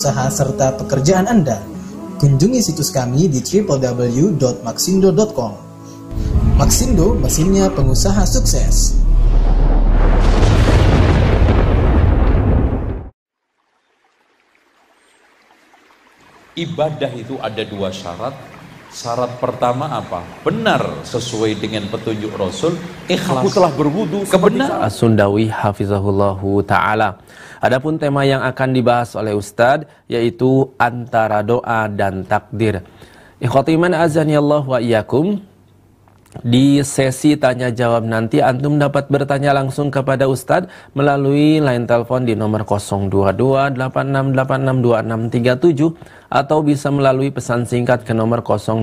usaha serta pekerjaan Anda, kunjungi situs kami di www.maxindo.com. Maxindo, mesinnya pengusaha sukses. Ibadah itu ada dua syarat. Syarat pertama apa? Benar sesuai dengan petunjuk Rasul. Ikhlas. Aku telah berwudu. Kebenaran. sundawi hafizahullahu ta'ala Adapun tema yang akan dibahas oleh Ustadz yaitu antara doa dan takdir. Ikhwatiman azanillah wa iyakum. Di sesi tanya jawab nanti antum dapat bertanya langsung kepada Ustadz melalui line telepon di nomor 022 atau bisa melalui pesan singkat ke nomor 0811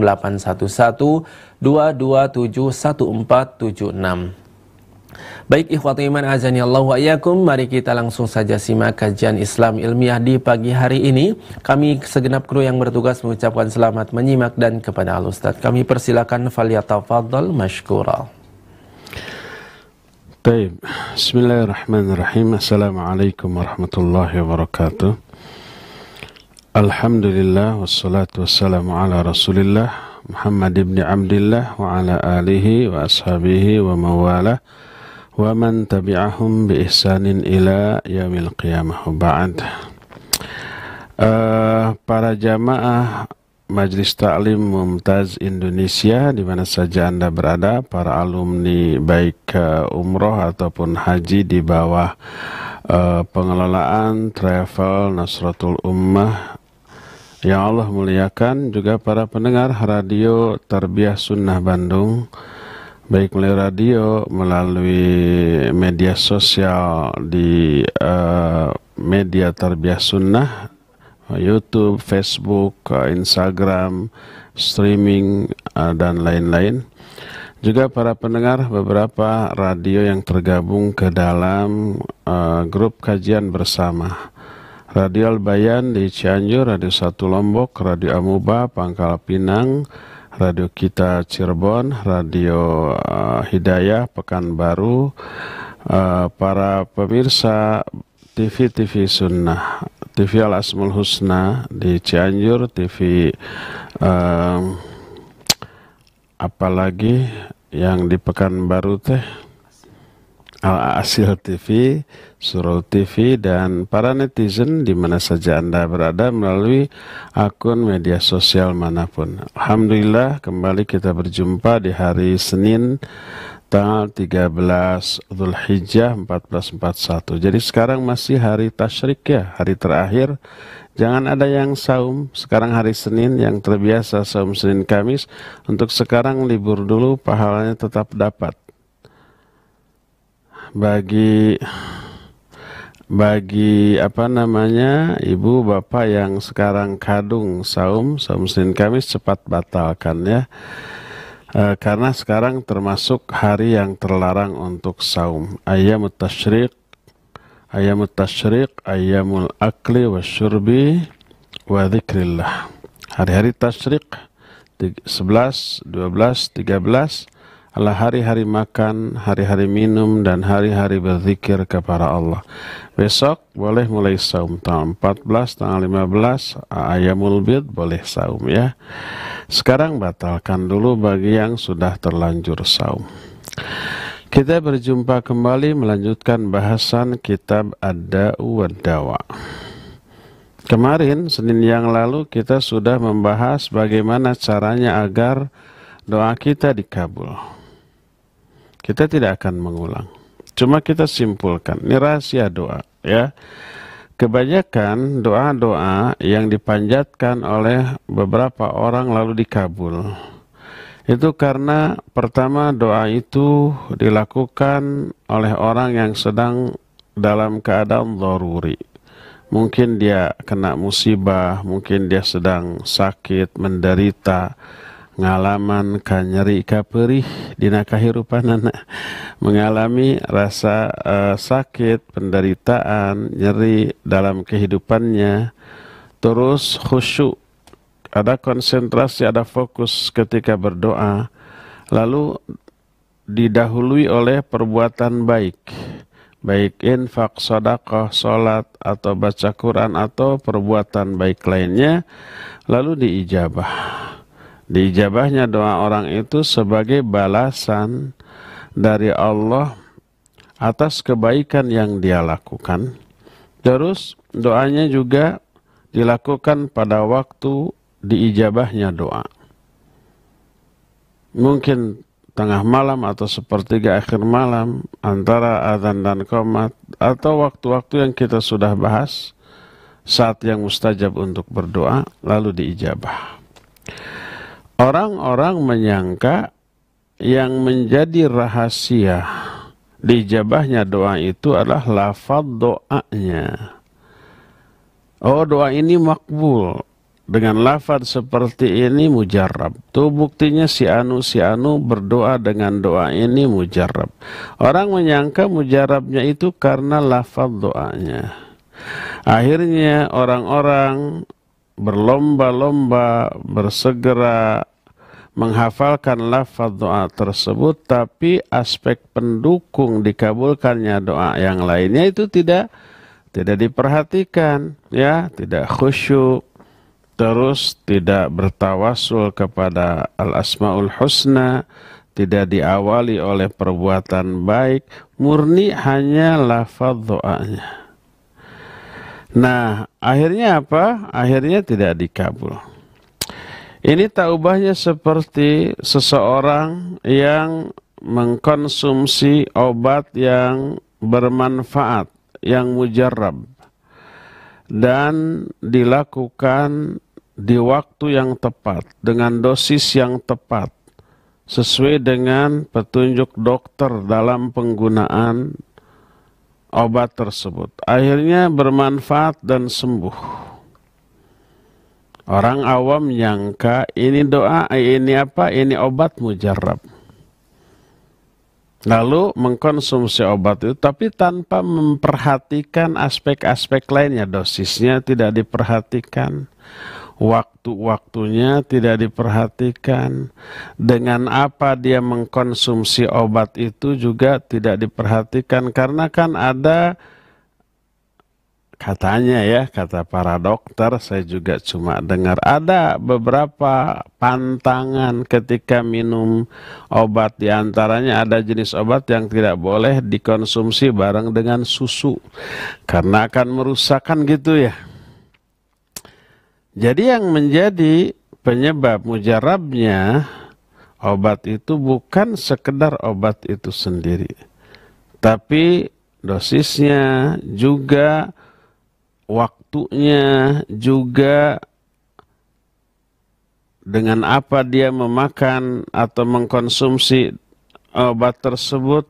Baik ikhwati iman azani Allah wa iyakum, mari kita langsung saja simak kajian Islam ilmiah di pagi hari ini. Kami segenap kru yang bertugas mengucapkan selamat menyimak dan kepada al -Ustaz. Kami persilakan Fadl mashkura. Baik, bismillahirrahmanirrahim. Assalamualaikum warahmatullahi wabarakatuh. Alhamdulillah wassalatu wassalamu ala Rasulillah Muhammad ibn Abdullah wa ala alihi wa ashabihi wa mawalah wa man tabi'ahum bi ihsanin ila yaumil qiyamah ba'd uh, para jamaah majlis Taklim Mumtaz Indonesia di mana saja Anda berada, para alumni baik uh, umroh ataupun haji di bawah uh, pengelolaan Travel Nasratul Ummah yang Allah muliakan juga para pendengar radio Tarbiyah Sunnah Bandung baik melalui radio, melalui media sosial di uh, media terbiasa sunnah, YouTube, Facebook, eh, Instagram, streaming uh, dan lain-lain. Juga para pendengar beberapa radio yang tergabung ke dalam uh, grup kajian bersama. Radio Albayan di Cianjur, Radio Satu Lombok, Radio Amuba, Pangkal Pinang, Radio kita Cirebon, Radio uh, Hidayah Pekanbaru, uh, para pemirsa TV-TV Sunnah, TV Al Asmul Husna di Cianjur, TV uh, eh, apalagi yang di Pekanbaru teh Al Asil TV, Surul TV, dan para netizen di mana saja Anda berada melalui akun media sosial manapun. Alhamdulillah kembali kita berjumpa di hari Senin tanggal 13 hijjah 1441. Jadi sekarang masih hari tasyrik ya, hari terakhir. Jangan ada yang saum, sekarang hari Senin yang terbiasa saum Senin Kamis, untuk sekarang libur dulu pahalanya tetap dapat bagi bagi apa namanya ibu bapak yang sekarang kadung saum saum Senin Kamis cepat batalkan ya e, karena sekarang termasuk hari yang terlarang untuk saum ayam tasyrik ayam tasyrik ayamul akli wa syurbi wa zikrillah hari-hari dua 11 12 13 adalah hari-hari makan, hari-hari minum, dan hari-hari berzikir kepada Allah. Besok boleh mulai saum tanggal 14, tanggal 15, ayamul bid boleh saum ya. Sekarang batalkan dulu bagi yang sudah terlanjur saum. Kita berjumpa kembali melanjutkan bahasan kitab Ad-Da'u Dawa. Kemarin, Senin yang lalu kita sudah membahas bagaimana caranya agar doa kita dikabul. Kita tidak akan mengulang. Cuma kita simpulkan, ini rahasia doa ya. Kebanyakan doa-doa yang dipanjatkan oleh beberapa orang lalu dikabul. Itu karena pertama doa itu dilakukan oleh orang yang sedang dalam keadaan doruri. Mungkin dia kena musibah, mungkin dia sedang sakit, menderita, ngalaman kanyeri kaperih dina anak mengalami rasa uh, sakit penderitaan nyeri dalam kehidupannya terus khusyuk ada konsentrasi ada fokus ketika berdoa lalu didahului oleh perbuatan baik baik infak, sodakoh, sholat, atau baca Quran, atau perbuatan baik lainnya, lalu diijabah. Dijabahnya doa orang itu sebagai balasan dari Allah atas kebaikan yang dia lakukan. Terus doanya juga dilakukan pada waktu diijabahnya doa. Mungkin tengah malam atau sepertiga akhir malam antara adzan dan komat atau waktu-waktu yang kita sudah bahas saat yang mustajab untuk berdoa lalu diijabah. Orang-orang menyangka yang menjadi rahasia dijabahnya doa itu adalah lafaz doanya. Oh doa ini makbul. Dengan lafaz seperti ini mujarab. Tuh buktinya si Anu, si Anu berdoa dengan doa ini mujarab. Orang menyangka mujarabnya itu karena lafaz doanya. Akhirnya orang-orang berlomba-lomba bersegera menghafalkan lafaz doa tersebut tapi aspek pendukung dikabulkannya doa yang lainnya itu tidak tidak diperhatikan ya tidak khusyuk terus tidak bertawasul kepada al asmaul husna tidak diawali oleh perbuatan baik murni hanya lafaz doanya Nah, akhirnya apa? Akhirnya tidak dikabul. Ini taubahnya seperti seseorang yang mengkonsumsi obat yang bermanfaat, yang mujarab, dan dilakukan di waktu yang tepat, dengan dosis yang tepat, sesuai dengan petunjuk dokter dalam penggunaan obat tersebut. Akhirnya bermanfaat dan sembuh. Orang awam nyangka ini doa, ini apa, ini obat mujarab. Lalu mengkonsumsi obat itu, tapi tanpa memperhatikan aspek-aspek lainnya, dosisnya tidak diperhatikan waktu-waktunya tidak diperhatikan. Dengan apa dia mengkonsumsi obat itu juga tidak diperhatikan karena kan ada katanya ya, kata para dokter, saya juga cuma dengar ada beberapa pantangan ketika minum obat. Di antaranya ada jenis obat yang tidak boleh dikonsumsi bareng dengan susu karena akan merusakkan gitu ya. Jadi yang menjadi penyebab mujarabnya obat itu bukan sekedar obat itu sendiri. Tapi dosisnya juga waktunya juga dengan apa dia memakan atau mengkonsumsi obat tersebut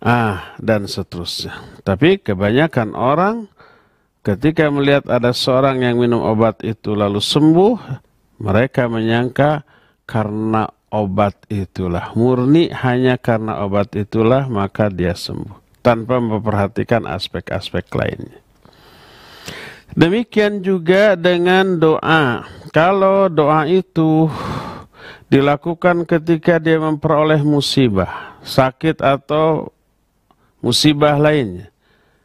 ah dan seterusnya. Tapi kebanyakan orang Ketika melihat ada seorang yang minum obat itu lalu sembuh, mereka menyangka karena obat itulah, murni hanya karena obat itulah maka dia sembuh, tanpa memperhatikan aspek-aspek lainnya. Demikian juga dengan doa. Kalau doa itu dilakukan ketika dia memperoleh musibah, sakit atau musibah lainnya,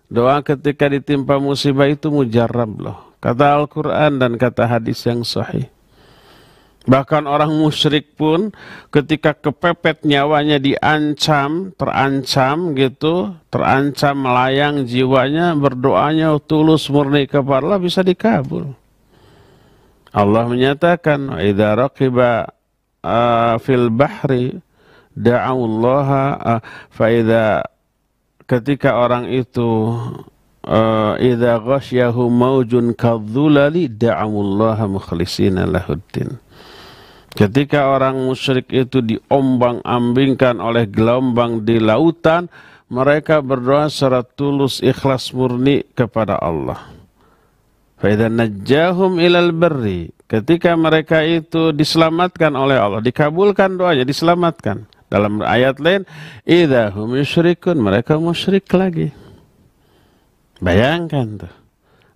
Doa ketika ditimpa musibah itu mujarab loh. Kata Al-Quran dan kata hadis yang sahih. Bahkan orang musyrik pun ketika kepepet nyawanya diancam, terancam gitu, terancam melayang jiwanya, berdoanya tulus murni kepada Allah bisa dikabul. Allah menyatakan, "Idza raqiba uh, fil bahri da'awallaha uh, ah, fa ketika orang itu eh, idza ghasyahu maujun kadzulali da'amullaha mukhlisina lahuddin ketika orang musyrik itu diombang-ambingkan oleh gelombang di lautan mereka berdoa secara tulus ikhlas murni kepada Allah Faidan najjahum ilal berri ketika mereka itu diselamatkan oleh Allah dikabulkan doanya diselamatkan dalam ayat lain, idza hum yusyrikun, mereka musyrik lagi. Bayangkan tuh.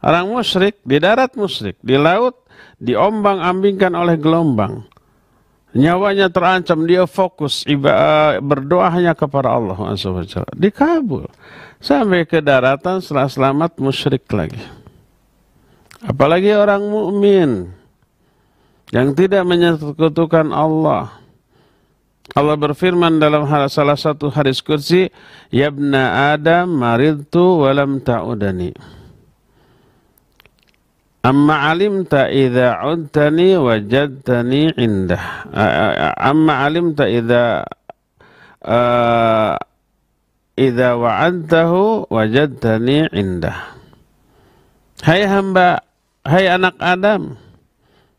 Orang musyrik di darat musyrik, di laut diombang-ambingkan oleh gelombang. Nyawanya terancam, dia fokus iba, eh, berdoa hanya kepada Allah SWT. Dikabul. Sampai ke daratan setelah selamat musyrik lagi. Apalagi orang mukmin yang tidak menyekutukan Allah Allah berfirman dalam salah satu hadis kursi, "Yabna Adam maridtu walam ta'udani." Amma alimta idza udtani wajadtani indah. Amma alimta idza uh, idza wa'adtahu wajadtani indah. Hai hamba, hai anak Adam.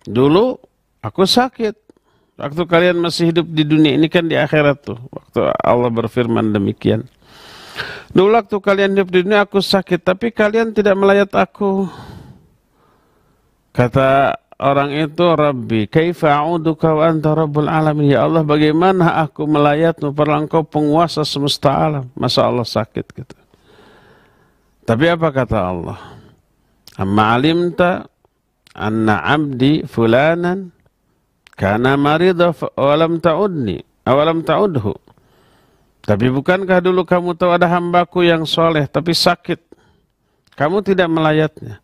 Dulu aku sakit, Waktu kalian masih hidup di dunia ini kan di akhirat tuh. Waktu Allah berfirman demikian. Dulu waktu kalian hidup di dunia aku sakit, tapi kalian tidak melayat aku. Kata orang itu, Rabbi, kaifa a'uduka wa anta rabbul alamin. Ya Allah, bagaimana aku melayatmu padahal engkau penguasa semesta alam. Masa Allah sakit gitu. Tapi apa kata Allah? Amma alimta anna abdi fulanan karena maridah walam ta'udni, awalam ta'udhu. Tapi bukankah dulu kamu tahu ada hambaku yang soleh tapi sakit? Kamu tidak melayatnya.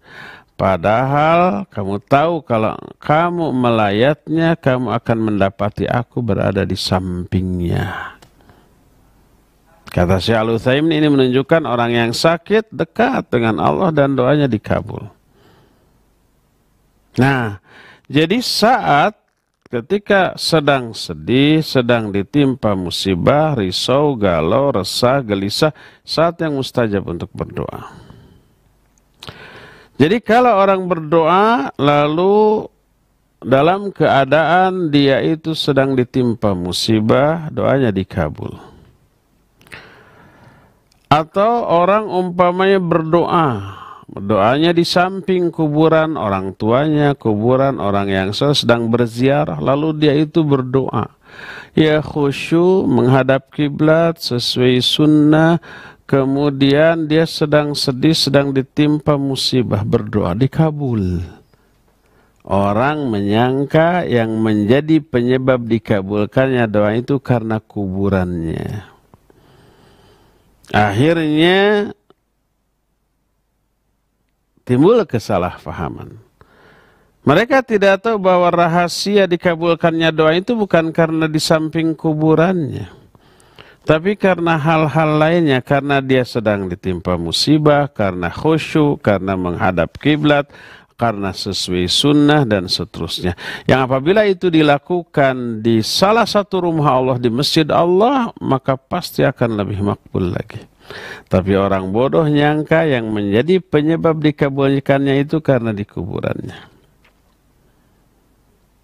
Padahal kamu tahu kalau kamu melayatnya, kamu akan mendapati aku berada di sampingnya. Kata si al ini menunjukkan orang yang sakit dekat dengan Allah dan doanya dikabul. Nah, jadi saat Ketika sedang sedih, sedang ditimpa musibah, risau, galau, resah, gelisah, saat yang mustajab untuk berdoa. Jadi kalau orang berdoa lalu dalam keadaan dia itu sedang ditimpa musibah, doanya dikabul. Atau orang umpamanya berdoa doanya di samping kuburan orang tuanya, kuburan orang yang sedang berziarah, lalu dia itu berdoa. Ya khusyuk menghadap kiblat sesuai sunnah, kemudian dia sedang sedih, sedang ditimpa musibah, berdoa dikabul. Orang menyangka yang menjadi penyebab dikabulkannya doa itu karena kuburannya. Akhirnya timbul kesalahpahaman. Mereka tidak tahu bahwa rahasia dikabulkannya doa itu bukan karena di samping kuburannya. Tapi karena hal-hal lainnya, karena dia sedang ditimpa musibah, karena khusyuk, karena menghadap kiblat, karena sesuai sunnah dan seterusnya. Yang apabila itu dilakukan di salah satu rumah Allah di masjid Allah, maka pasti akan lebih makbul lagi. Tapi orang bodoh nyangka yang menjadi penyebab dikabulkannya itu karena di kuburannya.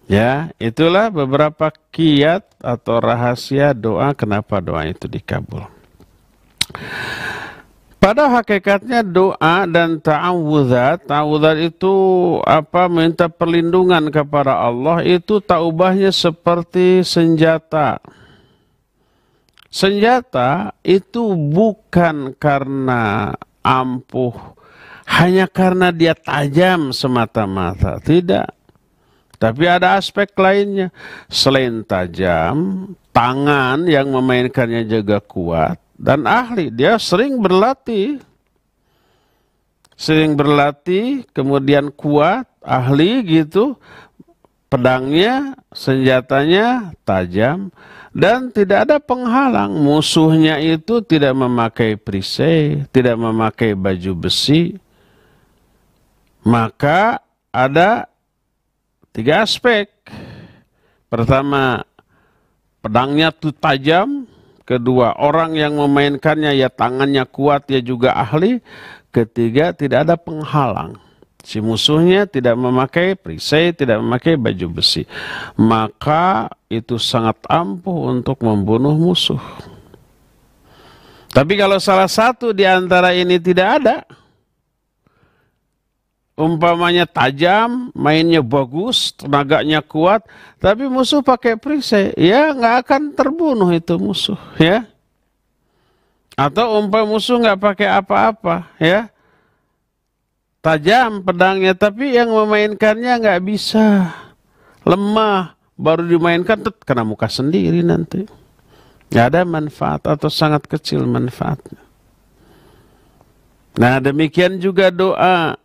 Ya, itulah beberapa kiat atau rahasia doa kenapa doa itu dikabul. Pada hakikatnya doa dan ta'awudzat, ta'awudzat itu apa minta perlindungan kepada Allah itu taubahnya seperti senjata. Senjata itu bukan karena ampuh, hanya karena dia tajam semata-mata. Tidak. Tapi ada aspek lainnya. Selain tajam, tangan yang memainkannya juga kuat dan ahli. Dia sering berlatih. Sering berlatih, kemudian kuat, ahli gitu. Pedangnya, senjatanya tajam dan tidak ada penghalang. Musuhnya itu tidak memakai perisai, tidak memakai baju besi. Maka ada tiga aspek. Pertama, pedangnya itu tajam. Kedua, orang yang memainkannya ya tangannya kuat, ya juga ahli. Ketiga, tidak ada penghalang si musuhnya tidak memakai perisai, tidak memakai baju besi. Maka itu sangat ampuh untuk membunuh musuh. Tapi kalau salah satu di antara ini tidak ada, umpamanya tajam, mainnya bagus, tenaganya kuat, tapi musuh pakai perisai, ya nggak akan terbunuh itu musuh, ya. Atau umpamanya musuh nggak pakai apa-apa, ya tajam pedangnya tapi yang memainkannya nggak bisa lemah baru dimainkan tet kena muka sendiri nanti nggak ada manfaat atau sangat kecil manfaatnya nah demikian juga doa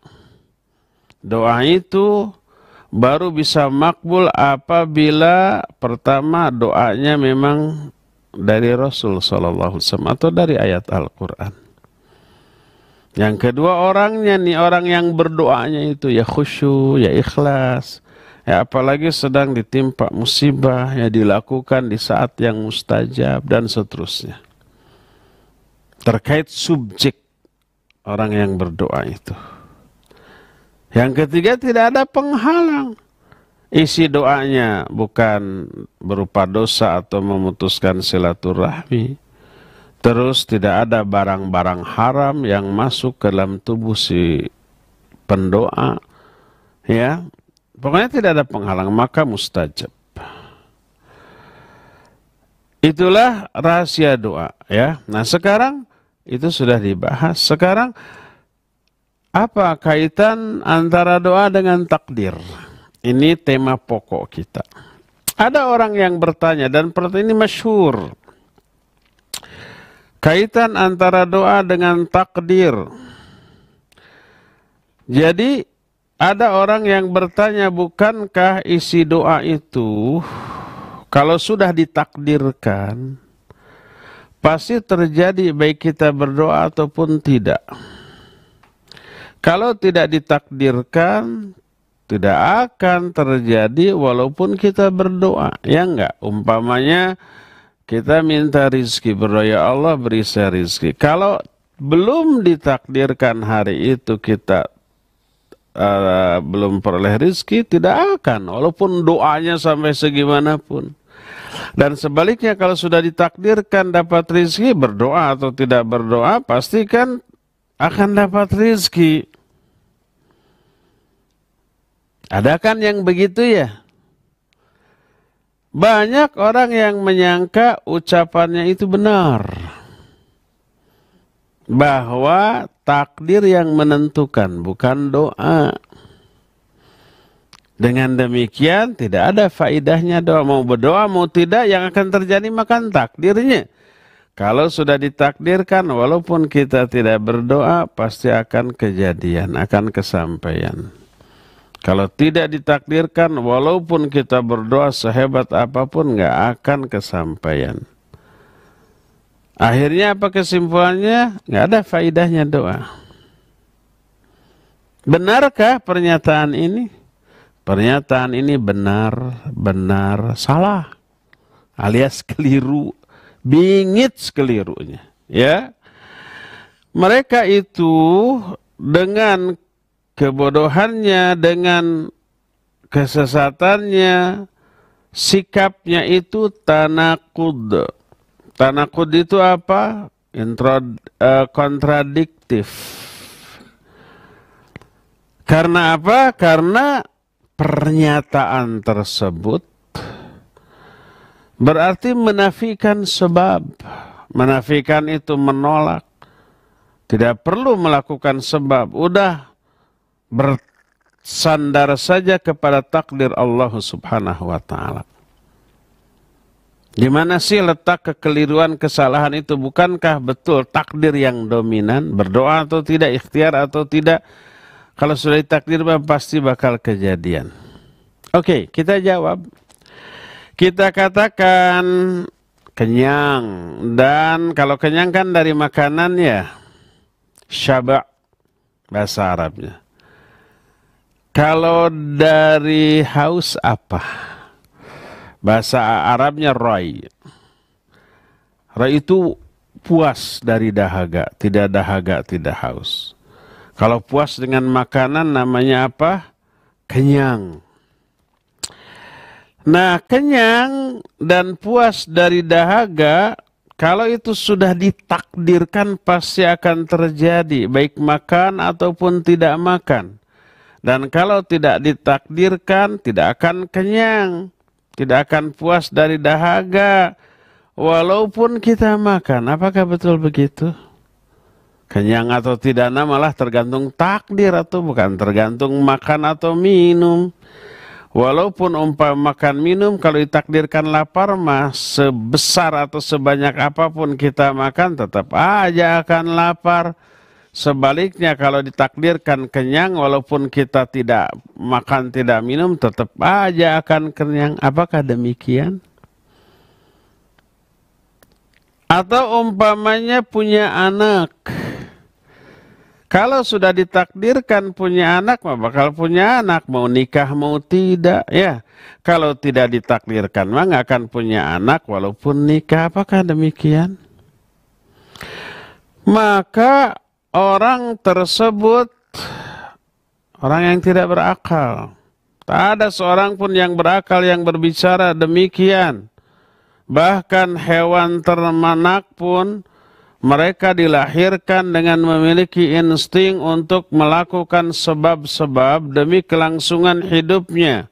doa itu baru bisa makbul apabila pertama doanya memang dari Rasul Sallallahu Alaihi Wasallam atau dari ayat Al-Quran yang kedua orangnya nih, orang yang berdoanya itu ya khusyuk, ya ikhlas. Ya apalagi sedang ditimpa musibah, ya dilakukan di saat yang mustajab dan seterusnya. Terkait subjek orang yang berdoa itu. Yang ketiga tidak ada penghalang. Isi doanya bukan berupa dosa atau memutuskan silaturahmi Terus tidak ada barang-barang haram yang masuk ke dalam tubuh si pendoa. Ya, pokoknya tidak ada penghalang, maka mustajab. Itulah rahasia doa ya. Nah, sekarang itu sudah dibahas. Sekarang apa kaitan antara doa dengan takdir? Ini tema pokok kita. Ada orang yang bertanya dan pertanyaan ini masyhur. Kaitan antara doa dengan takdir. Jadi ada orang yang bertanya bukankah isi doa itu kalau sudah ditakdirkan pasti terjadi baik kita berdoa ataupun tidak. Kalau tidak ditakdirkan tidak akan terjadi walaupun kita berdoa. Ya enggak? Umpamanya kita minta rizki berdoa ya Allah beri saya rizki. Kalau belum ditakdirkan hari itu kita uh, belum peroleh rizki tidak akan walaupun doanya sampai segimanapun. Dan sebaliknya kalau sudah ditakdirkan dapat rizki berdoa atau tidak berdoa pastikan akan dapat rizki. Ada kan yang begitu ya? Banyak orang yang menyangka ucapannya itu benar. Bahwa takdir yang menentukan, bukan doa. Dengan demikian tidak ada faidahnya doa. Mau berdoa mau tidak yang akan terjadi makan takdirnya. Kalau sudah ditakdirkan walaupun kita tidak berdoa pasti akan kejadian, akan kesampaian. Kalau tidak ditakdirkan, walaupun kita berdoa sehebat apapun, nggak akan kesampaian. Akhirnya apa kesimpulannya? Nggak ada faidahnya doa. Benarkah pernyataan ini? Pernyataan ini benar, benar, salah. Alias keliru, bingit kelirunya. Ya, mereka itu dengan kebodohannya dengan kesesatannya sikapnya itu tanakud tanakud itu apa Intro, uh, eh, kontradiktif karena apa karena pernyataan tersebut berarti menafikan sebab menafikan itu menolak tidak perlu melakukan sebab udah bersandar saja kepada takdir Allah Subhanahu wa taala. Di mana sih letak kekeliruan kesalahan itu? Bukankah betul takdir yang dominan? Berdoa atau tidak, ikhtiar atau tidak? Kalau sudah ditakdir pasti bakal kejadian. Oke, okay, kita jawab. Kita katakan kenyang dan kalau kenyang kan dari makanan ya syaba bahasa Arabnya. Kalau dari haus apa? Bahasa Arabnya roy. Roy itu puas dari dahaga, tidak dahaga, tidak haus. Kalau puas dengan makanan namanya apa? Kenyang. Nah, kenyang dan puas dari dahaga kalau itu sudah ditakdirkan pasti akan terjadi, baik makan ataupun tidak makan. Dan kalau tidak ditakdirkan, tidak akan kenyang. Tidak akan puas dari dahaga. Walaupun kita makan, apakah betul begitu? Kenyang atau tidak malah tergantung takdir atau bukan tergantung makan atau minum. Walaupun umpam makan minum kalau ditakdirkan lapar mah sebesar atau sebanyak apapun kita makan tetap aja akan lapar. Sebaliknya kalau ditakdirkan kenyang walaupun kita tidak makan tidak minum tetap aja akan kenyang. Apakah demikian? Atau umpamanya punya anak. Kalau sudah ditakdirkan punya anak, mah bakal punya anak. Mau nikah, mau tidak. ya. Kalau tidak ditakdirkan, mah nggak akan punya anak walaupun nikah. Apakah demikian? Maka orang tersebut orang yang tidak berakal. Tak ada seorang pun yang berakal yang berbicara demikian. Bahkan hewan termanak pun mereka dilahirkan dengan memiliki insting untuk melakukan sebab-sebab demi kelangsungan hidupnya.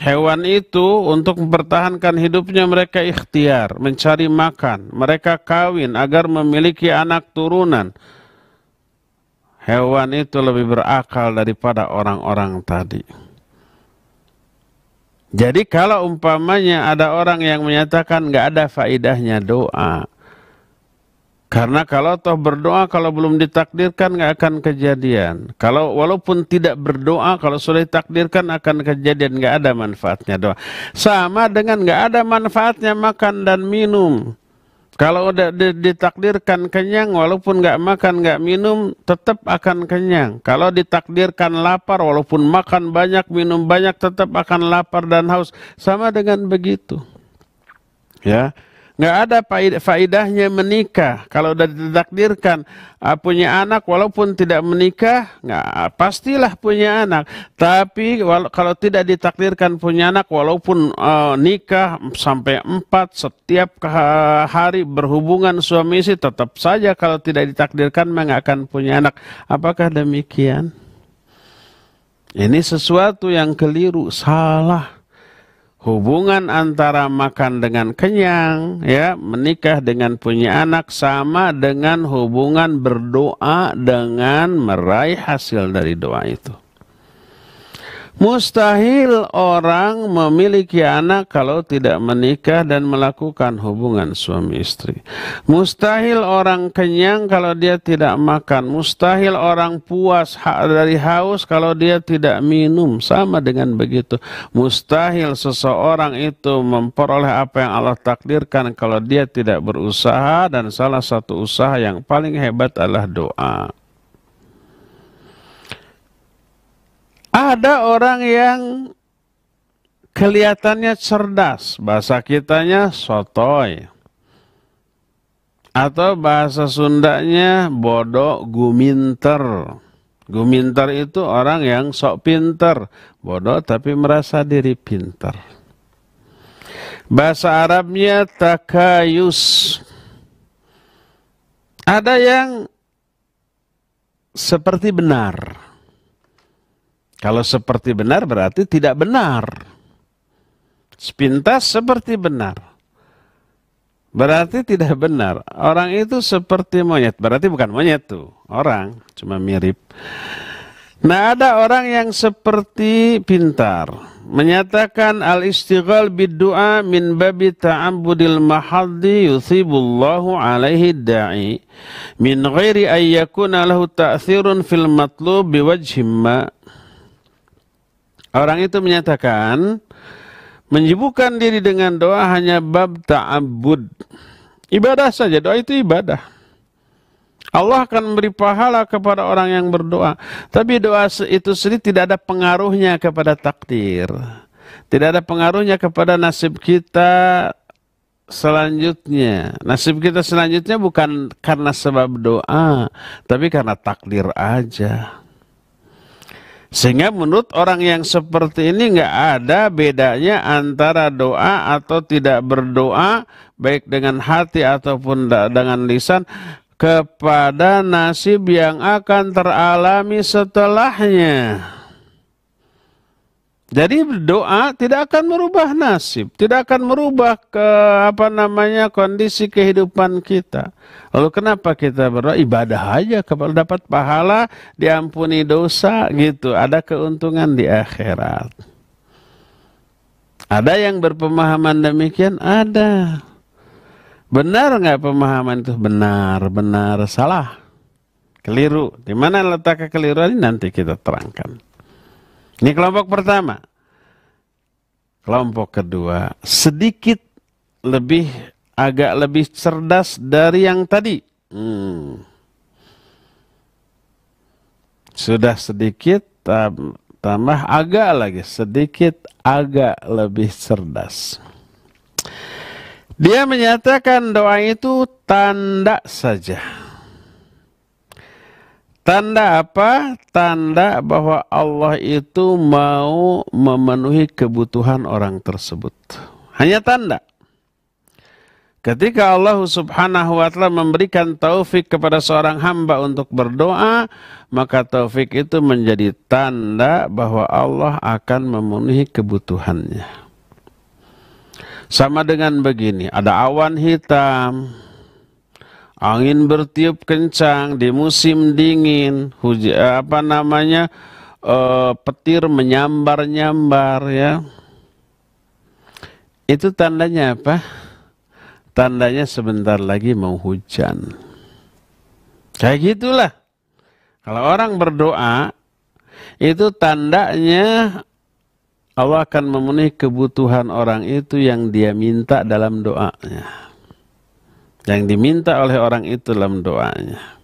Hewan itu untuk mempertahankan hidupnya mereka ikhtiar, mencari makan, mereka kawin agar memiliki anak turunan hewan itu lebih berakal daripada orang-orang tadi. Jadi kalau umpamanya ada orang yang menyatakan nggak ada faidahnya doa. Karena kalau toh berdoa kalau belum ditakdirkan nggak akan kejadian. Kalau walaupun tidak berdoa kalau sudah ditakdirkan akan kejadian nggak ada manfaatnya doa. Sama dengan nggak ada manfaatnya makan dan minum. Kalau udah ditakdirkan kenyang, walaupun nggak makan, nggak minum, tetap akan kenyang. Kalau ditakdirkan lapar, walaupun makan banyak, minum banyak, tetap akan lapar dan haus. Sama dengan begitu. Ya. Nggak ada faidahnya menikah. Kalau udah ditakdirkan ah, punya anak, walaupun tidak menikah, nggak ah, pastilah punya anak. Tapi kalau tidak ditakdirkan punya anak, walaupun uh, nikah sampai empat setiap hari berhubungan suami istri, tetap saja kalau tidak ditakdirkan nggak akan punya anak. Apakah demikian? Ini sesuatu yang keliru, salah hubungan antara makan dengan kenyang, ya, menikah dengan punya anak sama dengan hubungan berdoa dengan meraih hasil dari doa itu. Mustahil orang memiliki anak kalau tidak menikah dan melakukan hubungan suami istri. Mustahil orang kenyang kalau dia tidak makan. Mustahil orang puas dari haus kalau dia tidak minum. Sama dengan begitu. Mustahil seseorang itu memperoleh apa yang Allah takdirkan kalau dia tidak berusaha dan salah satu usaha yang paling hebat adalah doa. Ada orang yang kelihatannya cerdas, bahasa kitanya sotoy. Atau bahasa Sundanya bodoh guminter. Guminter itu orang yang sok pinter, bodoh tapi merasa diri pinter. Bahasa Arabnya takayus. Ada yang seperti benar, kalau seperti benar berarti tidak benar. Sepintas seperti benar. Berarti tidak benar. Orang itu seperti monyet. Berarti bukan monyet tuh. Orang. Cuma mirip. Nah ada orang yang seperti pintar. Menyatakan al-istighal bid min babi ta'ambudil mahaddi yuthibullahu alaihi da'i. Min ghairi ayyakuna lahu ta'thirun fil matlub biwajhimma. Orang itu menyatakan menyibukkan diri dengan doa hanya bab ta'abud. Ibadah saja, doa itu ibadah. Allah akan memberi pahala kepada orang yang berdoa. Tapi doa itu sendiri tidak ada pengaruhnya kepada takdir. Tidak ada pengaruhnya kepada nasib kita selanjutnya. Nasib kita selanjutnya bukan karena sebab doa, tapi karena takdir aja. Sehingga menurut orang yang seperti ini nggak ada bedanya antara doa atau tidak berdoa, baik dengan hati ataupun dengan lisan, kepada nasib yang akan teralami setelahnya. Jadi doa tidak akan merubah nasib, tidak akan merubah ke apa namanya kondisi kehidupan kita. Lalu kenapa kita berdoa ibadah aja kalau dapat pahala, diampuni dosa gitu, ada keuntungan di akhirat. Ada yang berpemahaman demikian? Ada. Benar nggak pemahaman itu? Benar, benar, salah. Keliru. Di mana letak kekeliruan nanti kita terangkan. Ini kelompok pertama. Kelompok kedua sedikit lebih agak lebih cerdas dari yang tadi. Hmm. Sudah sedikit tambah agak lagi, sedikit agak lebih cerdas. Dia menyatakan doa itu tanda saja. Tanda apa? Tanda bahwa Allah itu mau memenuhi kebutuhan orang tersebut. Hanya tanda. Ketika Allah subhanahu wa ta'ala memberikan taufik kepada seorang hamba untuk berdoa, maka taufik itu menjadi tanda bahwa Allah akan memenuhi kebutuhannya. Sama dengan begini, ada awan hitam, angin bertiup kencang di musim dingin huja, eh, apa namanya e, petir menyambar nyambar ya itu tandanya apa tandanya sebentar lagi mau hujan kayak gitulah kalau orang berdoa itu tandanya Allah akan memenuhi kebutuhan orang itu yang dia minta dalam doanya yang diminta oleh orang itu dalam doanya.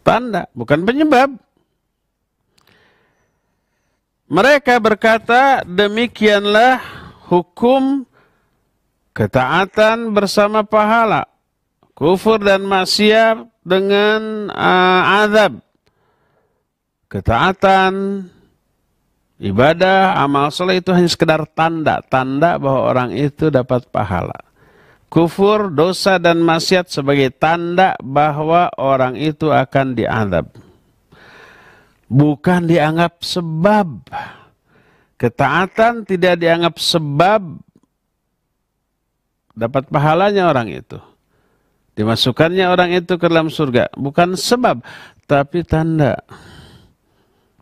Tanda, bukan penyebab. Mereka berkata, demikianlah hukum ketaatan bersama pahala, kufur dan maksiat dengan uh, azab. Ketaatan, ibadah, amal soleh itu hanya sekedar tanda, tanda bahwa orang itu dapat pahala kufur, dosa dan maksiat sebagai tanda bahwa orang itu akan diadab. Bukan dianggap sebab. Ketaatan tidak dianggap sebab dapat pahalanya orang itu. Dimasukkannya orang itu ke dalam surga bukan sebab tapi tanda.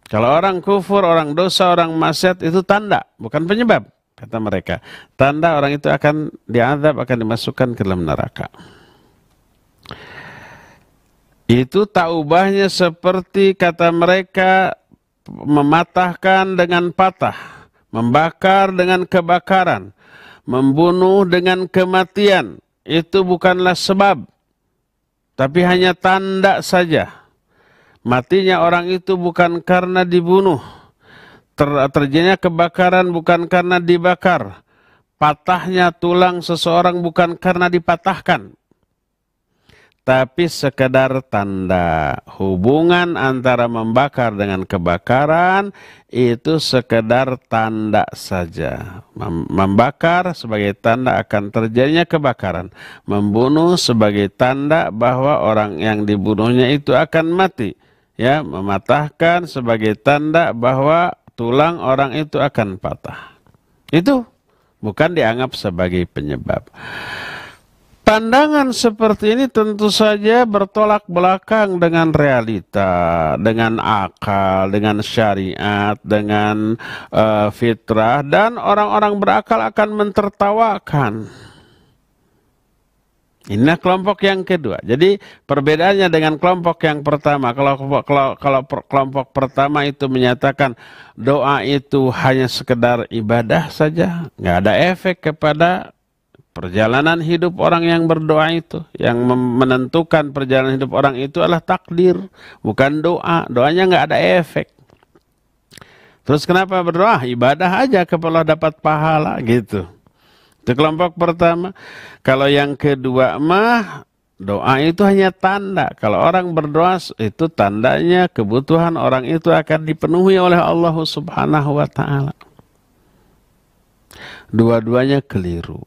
Kalau orang kufur, orang dosa, orang maksiat itu tanda, bukan penyebab. Kata mereka, tanda orang itu akan diadab, akan dimasukkan ke dalam neraka. Itu tak ubahnya seperti kata mereka mematahkan dengan patah, membakar dengan kebakaran, membunuh dengan kematian. Itu bukanlah sebab, tapi hanya tanda saja. Matinya orang itu bukan karena dibunuh, Ter, terjadinya kebakaran bukan karena dibakar. Patahnya tulang seseorang bukan karena dipatahkan. Tapi sekedar tanda hubungan antara membakar dengan kebakaran itu sekedar tanda saja. Membakar sebagai tanda akan terjadinya kebakaran. Membunuh sebagai tanda bahwa orang yang dibunuhnya itu akan mati. Ya, mematahkan sebagai tanda bahwa tulang orang itu akan patah. Itu bukan dianggap sebagai penyebab. Pandangan seperti ini tentu saja bertolak belakang dengan realita, dengan akal, dengan syariat, dengan uh, fitrah, dan orang-orang berakal akan mentertawakan. Inilah kelompok yang kedua. Jadi perbedaannya dengan kelompok yang pertama, kalau kalau kalau kelompok pertama itu menyatakan doa itu hanya sekedar ibadah saja, nggak ada efek kepada perjalanan hidup orang yang berdoa itu. Yang menentukan perjalanan hidup orang itu adalah takdir, bukan doa. Doanya nggak ada efek. Terus kenapa berdoa? Ibadah aja kepala dapat pahala gitu. Itu kelompok pertama. Kalau yang kedua mah doa itu hanya tanda. Kalau orang berdoa itu tandanya kebutuhan orang itu akan dipenuhi oleh Allah Subhanahu wa taala. Dua-duanya keliru.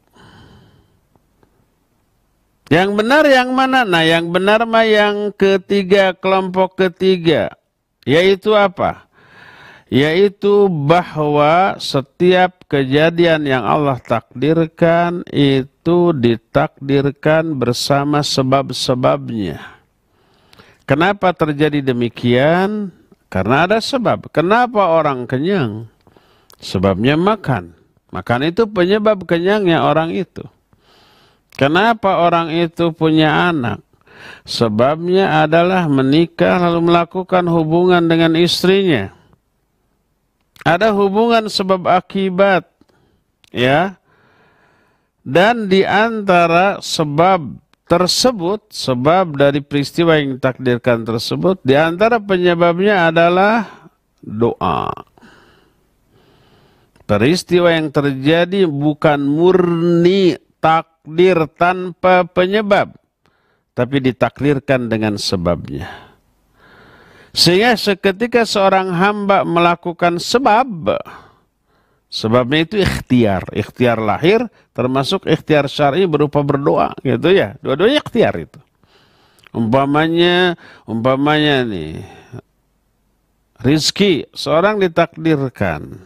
Yang benar yang mana? Nah, yang benar mah yang ketiga, kelompok ketiga. Yaitu apa? yaitu bahwa setiap kejadian yang Allah takdirkan itu ditakdirkan bersama sebab-sebabnya. Kenapa terjadi demikian? Karena ada sebab. Kenapa orang kenyang? Sebabnya makan. Makan itu penyebab kenyangnya orang itu. Kenapa orang itu punya anak? Sebabnya adalah menikah lalu melakukan hubungan dengan istrinya ada hubungan sebab akibat. Ya. Dan di antara sebab tersebut, sebab dari peristiwa yang takdirkan tersebut, di antara penyebabnya adalah doa. Peristiwa yang terjadi bukan murni takdir tanpa penyebab, tapi ditakdirkan dengan sebabnya. Sehingga seketika seorang hamba melakukan sebab, sebabnya itu ikhtiar. Ikhtiar lahir termasuk ikhtiar syar'i berupa berdoa gitu ya. Dua-duanya ikhtiar itu. Umpamanya, umpamanya nih, rizki seorang ditakdirkan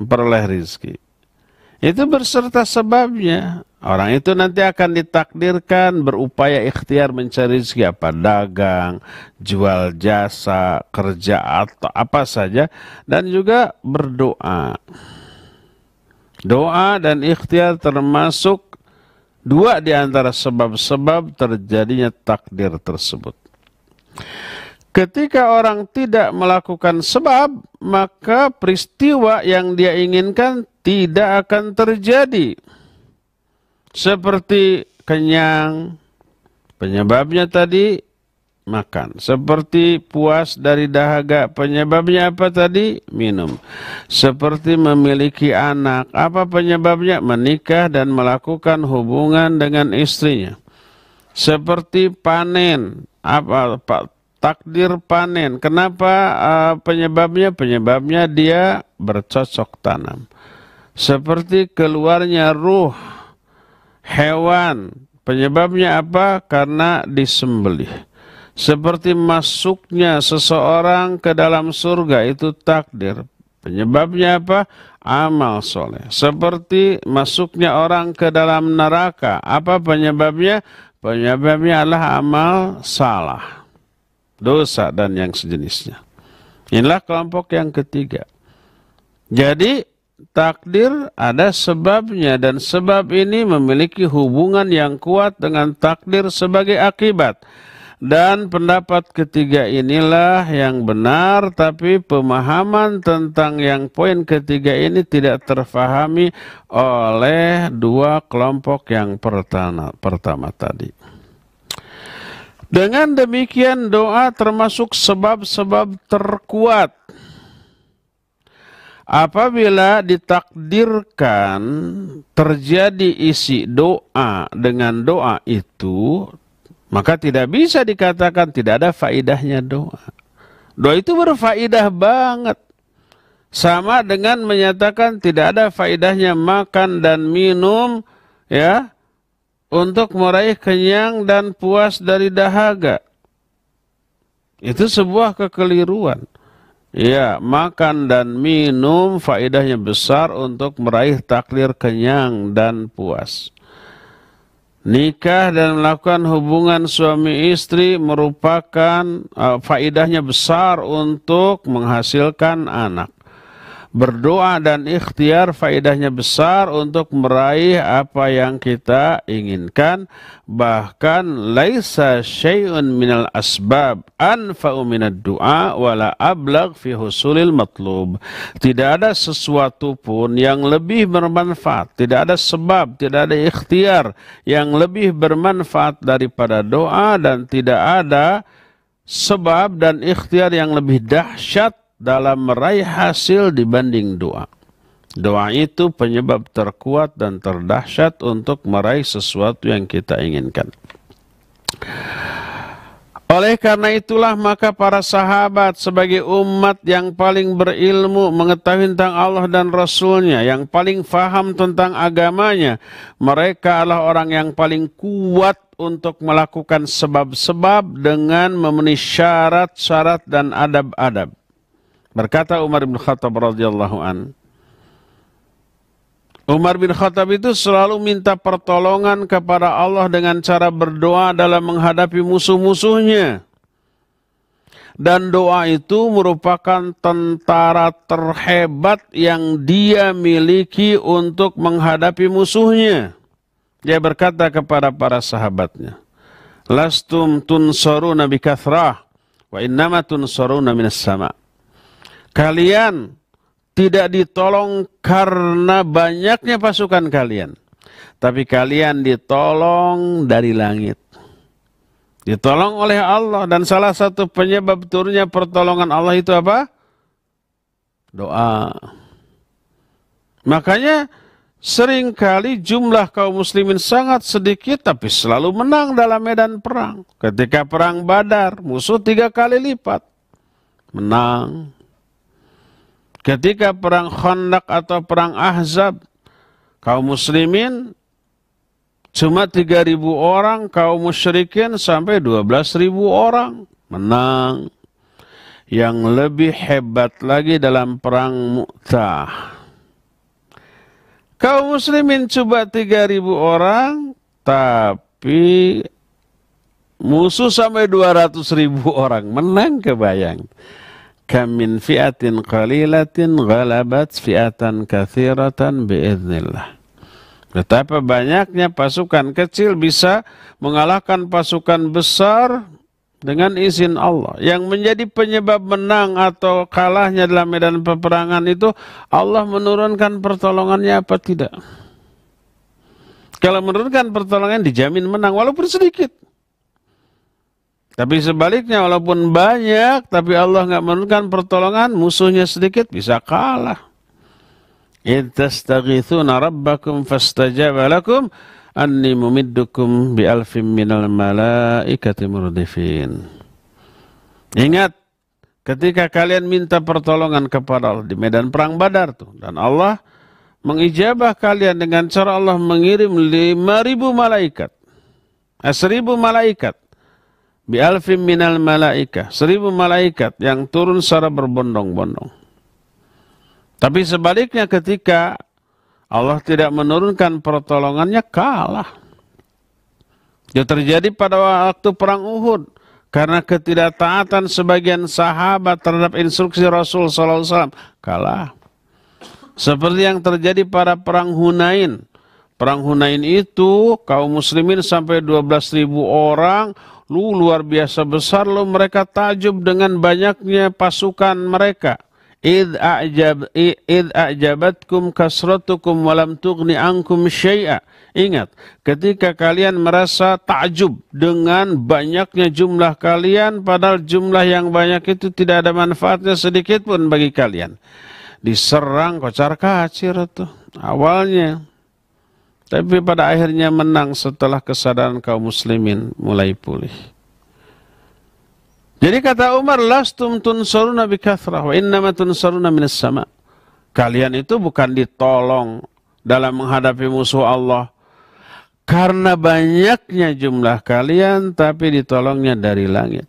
memperoleh rizki. Itu berserta sebabnya. Orang itu nanti akan ditakdirkan berupaya ikhtiar mencari rezeki apa dagang, jual jasa, kerja atau apa saja dan juga berdoa. Doa dan ikhtiar termasuk dua di antara sebab-sebab terjadinya takdir tersebut. Ketika orang tidak melakukan sebab, maka peristiwa yang dia inginkan tidak akan terjadi. Seperti kenyang, penyebabnya tadi makan. Seperti puas dari dahaga, penyebabnya apa tadi? Minum. Seperti memiliki anak, apa penyebabnya? Menikah dan melakukan hubungan dengan istrinya. Seperti panen, apa pak takdir panen. Kenapa uh, penyebabnya? Penyebabnya dia bercocok tanam seperti keluarnya ruh hewan. Penyebabnya apa? Karena disembelih. Seperti masuknya seseorang ke dalam surga itu takdir. Penyebabnya apa? Amal soleh. Seperti masuknya orang ke dalam neraka. Apa penyebabnya? Penyebabnya adalah amal salah. Dosa dan yang sejenisnya. Inilah kelompok yang ketiga. Jadi takdir ada sebabnya dan sebab ini memiliki hubungan yang kuat dengan takdir sebagai akibat. Dan pendapat ketiga inilah yang benar tapi pemahaman tentang yang poin ketiga ini tidak terfahami oleh dua kelompok yang pertama, pertama tadi. Dengan demikian doa termasuk sebab-sebab terkuat Apabila ditakdirkan terjadi isi doa dengan doa itu, maka tidak bisa dikatakan tidak ada faidahnya doa. Doa itu berfaidah banget. Sama dengan menyatakan tidak ada faidahnya makan dan minum ya untuk meraih kenyang dan puas dari dahaga. Itu sebuah kekeliruan. Ya, makan dan minum faedahnya besar untuk meraih takdir kenyang dan puas. Nikah dan melakukan hubungan suami istri merupakan uh, faedahnya besar untuk menghasilkan anak berdoa dan ikhtiar faedahnya besar untuk meraih apa yang kita inginkan bahkan laisa syai'un minal asbab anfa'u minad du'a wala ablag fi husulil matlub tidak ada sesuatu pun yang lebih bermanfaat tidak ada sebab tidak ada ikhtiar yang lebih bermanfaat daripada doa dan tidak ada sebab dan ikhtiar yang lebih dahsyat dalam meraih hasil dibanding doa. Doa itu penyebab terkuat dan terdahsyat untuk meraih sesuatu yang kita inginkan. Oleh karena itulah maka para sahabat sebagai umat yang paling berilmu mengetahui tentang Allah dan Rasulnya, yang paling faham tentang agamanya, mereka adalah orang yang paling kuat untuk melakukan sebab-sebab dengan memenuhi syarat-syarat dan adab-adab. Berkata Umar bin Khattab radhiyallahu an. Umar bin Khattab itu selalu minta pertolongan kepada Allah dengan cara berdoa dalam menghadapi musuh-musuhnya. Dan doa itu merupakan tentara terhebat yang dia miliki untuk menghadapi musuhnya. Dia berkata kepada para sahabatnya, Lastum Nabi kathrah wa innama tunsoru nabi sama' Kalian tidak ditolong karena banyaknya pasukan kalian. Tapi kalian ditolong dari langit. Ditolong oleh Allah. Dan salah satu penyebab turunnya pertolongan Allah itu apa? Doa. Makanya seringkali jumlah kaum muslimin sangat sedikit tapi selalu menang dalam medan perang. Ketika perang badar, musuh tiga kali lipat. Menang. Ketika perang Khandaq atau perang Ahzab, kaum muslimin cuma 3.000 orang, kaum musyrikin sampai 12.000 orang menang. Yang lebih hebat lagi dalam perang Mu'tah. Kaum muslimin coba 3.000 orang, tapi musuh sampai 200.000 orang menang kebayang. Kam min fi'atin qalilatin ghalabat fi'atan kathiratan bi'idznillah. Betapa banyaknya pasukan kecil bisa mengalahkan pasukan besar dengan izin Allah. Yang menjadi penyebab menang atau kalahnya dalam medan peperangan itu Allah menurunkan pertolongannya apa tidak. Kalau menurunkan pertolongan dijamin menang walaupun sedikit. Tapi sebaliknya walaupun banyak tapi Allah nggak menurunkan pertolongan musuhnya sedikit bisa kalah. Intastaghithuna rabbakum fastajaba lakum anni mumiddukum bi alfin minal malaikati Ingat ketika kalian minta pertolongan kepada Allah di medan perang Badar tuh dan Allah mengijabah kalian dengan cara Allah mengirim lima ribu malaikat. Eh, 1000 malaikat bi minal malaika seribu malaikat yang turun secara berbondong-bondong tapi sebaliknya ketika Allah tidak menurunkan pertolongannya kalah itu terjadi pada waktu perang Uhud karena ketidaktaatan sebagian sahabat terhadap instruksi Rasul SAW kalah seperti yang terjadi pada perang Hunain Perang Hunain itu kaum muslimin sampai 12.000 orang Lu luar biasa besar lo mereka tajub dengan banyaknya pasukan mereka. Id a'jab id a'jabatkum kasratukum walam tughni ankum syai'a. Ingat, ketika kalian merasa takjub dengan banyaknya jumlah kalian padahal jumlah yang banyak itu tidak ada manfaatnya sedikit pun bagi kalian. Diserang kocar kacir tuh awalnya tapi pada akhirnya menang setelah kesadaran kaum muslimin mulai pulih. Jadi kata Umar, lastum tunsaruna bi kathrah wa innama tunsaruna minas sama. Kalian itu bukan ditolong dalam menghadapi musuh Allah. Karena banyaknya jumlah kalian, tapi ditolongnya dari langit.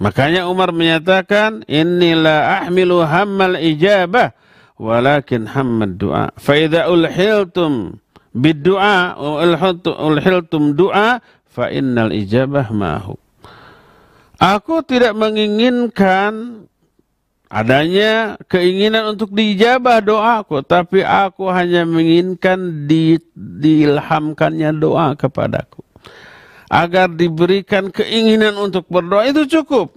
Makanya Umar menyatakan, Inilah ahmilu hammal ijabah walakin hammad du'a fa idza ulhiltum bidu'a ulhiltum du'a fa innal ijabah ma'hu aku tidak menginginkan adanya keinginan untuk diijabah doaku tapi aku hanya menginginkan di, diilhamkannya doa kepadaku agar diberikan keinginan untuk berdoa itu cukup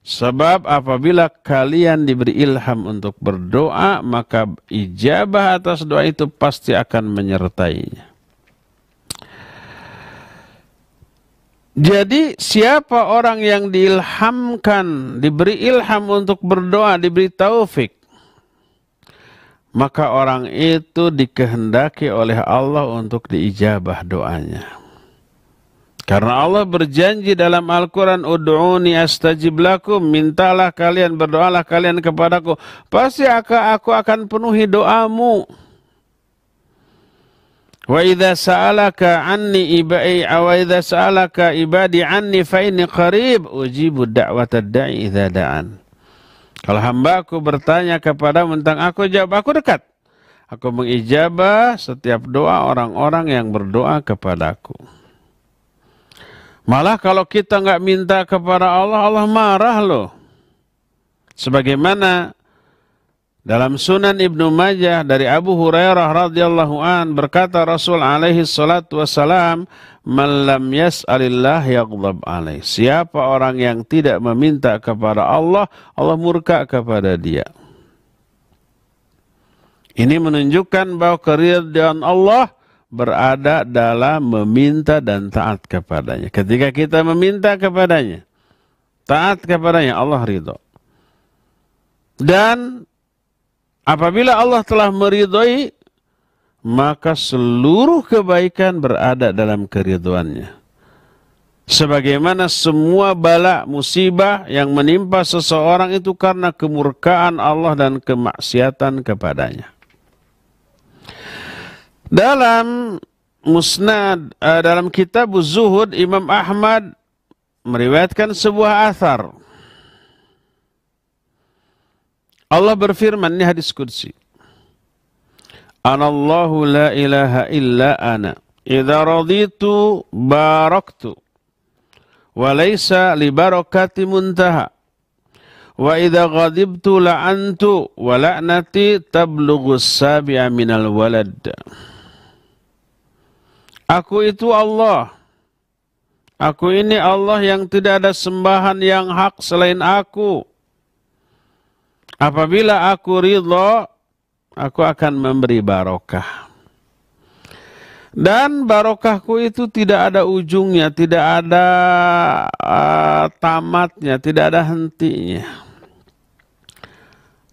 Sebab apabila kalian diberi ilham untuk berdoa, maka ijabah atas doa itu pasti akan menyertainya. Jadi siapa orang yang diilhamkan, diberi ilham untuk berdoa, diberi taufik, maka orang itu dikehendaki oleh Allah untuk diijabah doanya. Karena Allah berjanji dalam Al-Quran, Udu'uni astajib lakum, mintalah kalian, berdoalah kalian kepadaku. Pasti aku akan penuhi doamu. Wa idha sa'alaka anni ibai wa idha sa'alaka ibadi anni fa qarib ujibu da'watad da'i idza da'an. Kalau hambaku bertanya kepada tentang aku, jawab aku dekat. Aku mengijabah setiap doa orang-orang yang berdoa kepadaku. Malah kalau kita nggak minta kepada Allah, Allah marah loh. Sebagaimana dalam Sunan Ibnu Majah dari Abu Hurairah radhiyallahu an berkata Rasul alaihi salatu wasalam, "Man lam yas'alillah yaghdab alaih." Siapa orang yang tidak meminta kepada Allah, Allah murka kepada dia. Ini menunjukkan bahwa keridhaan Allah berada dalam meminta dan taat kepadanya. Ketika kita meminta kepadanya, taat kepadanya, Allah ridho. Dan apabila Allah telah meridhoi, maka seluruh kebaikan berada dalam keriduannya. Sebagaimana semua bala musibah yang menimpa seseorang itu karena kemurkaan Allah dan kemaksiatan kepadanya. Dalam musnad, eh, dalam kitab Zuhud, Imam Ahmad meriwayatkan sebuah athar. Allah berfirman, ini hadis kudsi. Anallahu la ilaha illa ana. Idza raditu baraktu. Walaysa li barakati muntaha. Wa idza ghadibtu la'antu wa la'nati tablughu sabi'a minal walad. Aku itu Allah. Aku ini Allah yang tidak ada sembahan yang hak selain aku. Apabila aku ridho, aku akan memberi barokah. Dan barokahku itu tidak ada ujungnya, tidak ada uh, tamatnya, tidak ada hentinya.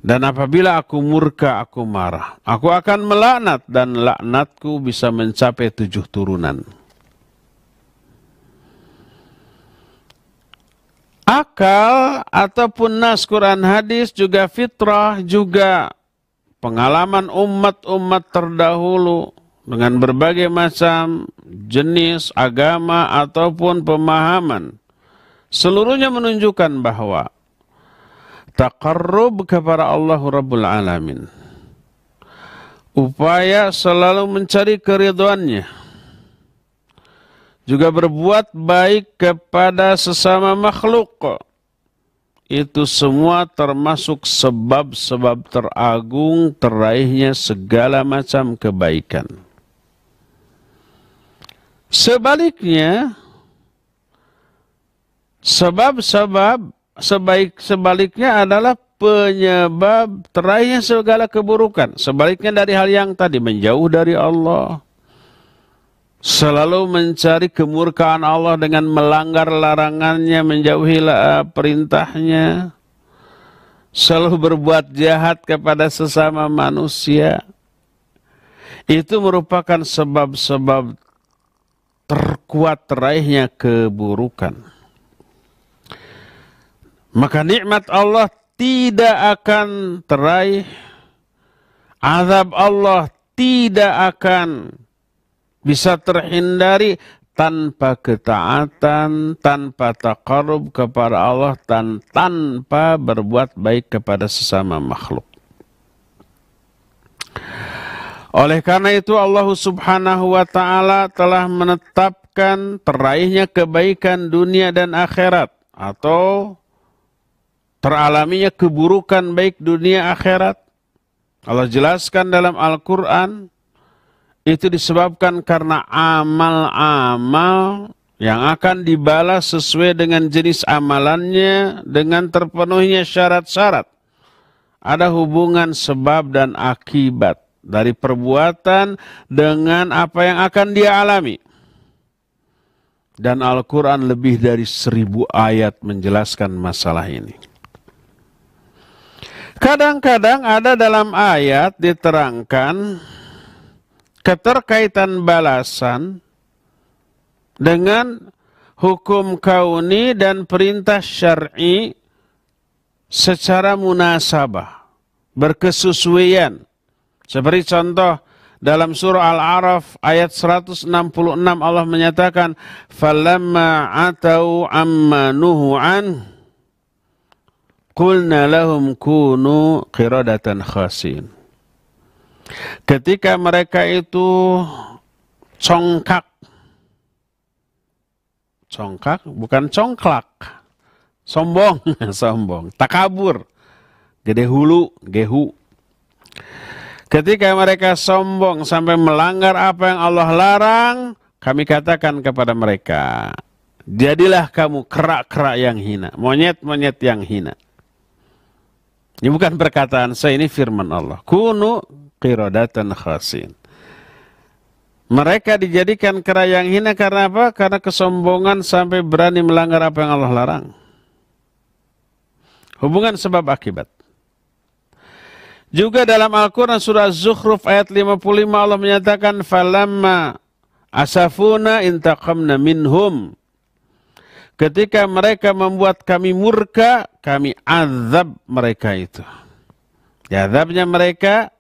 Dan apabila aku murka, aku marah. Aku akan melaknat dan laknatku bisa mencapai tujuh turunan. Akal ataupun nas Quran hadis juga fitrah juga pengalaman umat-umat terdahulu dengan berbagai macam jenis agama ataupun pemahaman. Seluruhnya menunjukkan bahwa taqarrub kepada Allah Rabbul Alamin. Upaya selalu mencari keriduannya. Juga berbuat baik kepada sesama makhluk. Itu semua termasuk sebab-sebab teragung teraihnya segala macam kebaikan. Sebaliknya, sebab-sebab sebaik sebaliknya adalah penyebab terakhir segala keburukan. Sebaliknya dari hal yang tadi menjauh dari Allah. Selalu mencari kemurkaan Allah dengan melanggar larangannya, menjauhi eh, perintahnya. Selalu berbuat jahat kepada sesama manusia. Itu merupakan sebab-sebab terkuat teraihnya keburukan maka nikmat Allah tidak akan teraih, azab Allah tidak akan bisa terhindari tanpa ketaatan, tanpa takarub kepada Allah, dan tanpa berbuat baik kepada sesama makhluk. Oleh karena itu Allah subhanahu wa ta'ala telah menetapkan teraihnya kebaikan dunia dan akhirat atau teralaminya keburukan baik dunia akhirat. Allah jelaskan dalam Al-Quran, itu disebabkan karena amal-amal yang akan dibalas sesuai dengan jenis amalannya dengan terpenuhinya syarat-syarat. Ada hubungan sebab dan akibat dari perbuatan dengan apa yang akan dia alami. Dan Al-Quran lebih dari seribu ayat menjelaskan masalah ini. Kadang-kadang ada dalam ayat diterangkan keterkaitan balasan dengan hukum kauni dan perintah syar'i secara munasabah, berkesesuaian. Seperti contoh dalam surah Al-Araf ayat 166 Allah menyatakan falamma atau amma nuhu Qulna lahum kunu qiradatan khasin. Ketika mereka itu congkak, congkak bukan congklak, sombong, sombong, takabur, gede hulu, gehu. Ketika mereka sombong sampai melanggar apa yang Allah larang, kami katakan kepada mereka, jadilah kamu kerak-kerak yang hina, monyet-monyet yang hina. Ini ya, bukan perkataan saya, ini firman Allah. Kunu qiradatan khasin. Mereka dijadikan kera yang hina karena apa? Karena kesombongan sampai berani melanggar apa yang Allah larang. Hubungan sebab akibat. Juga dalam Al-Quran surah Zuhruf ayat 55 Allah menyatakan falamma asafuna intaqamna minhum Ketika mereka membuat kami murka, kami azab mereka itu. azabnya mereka,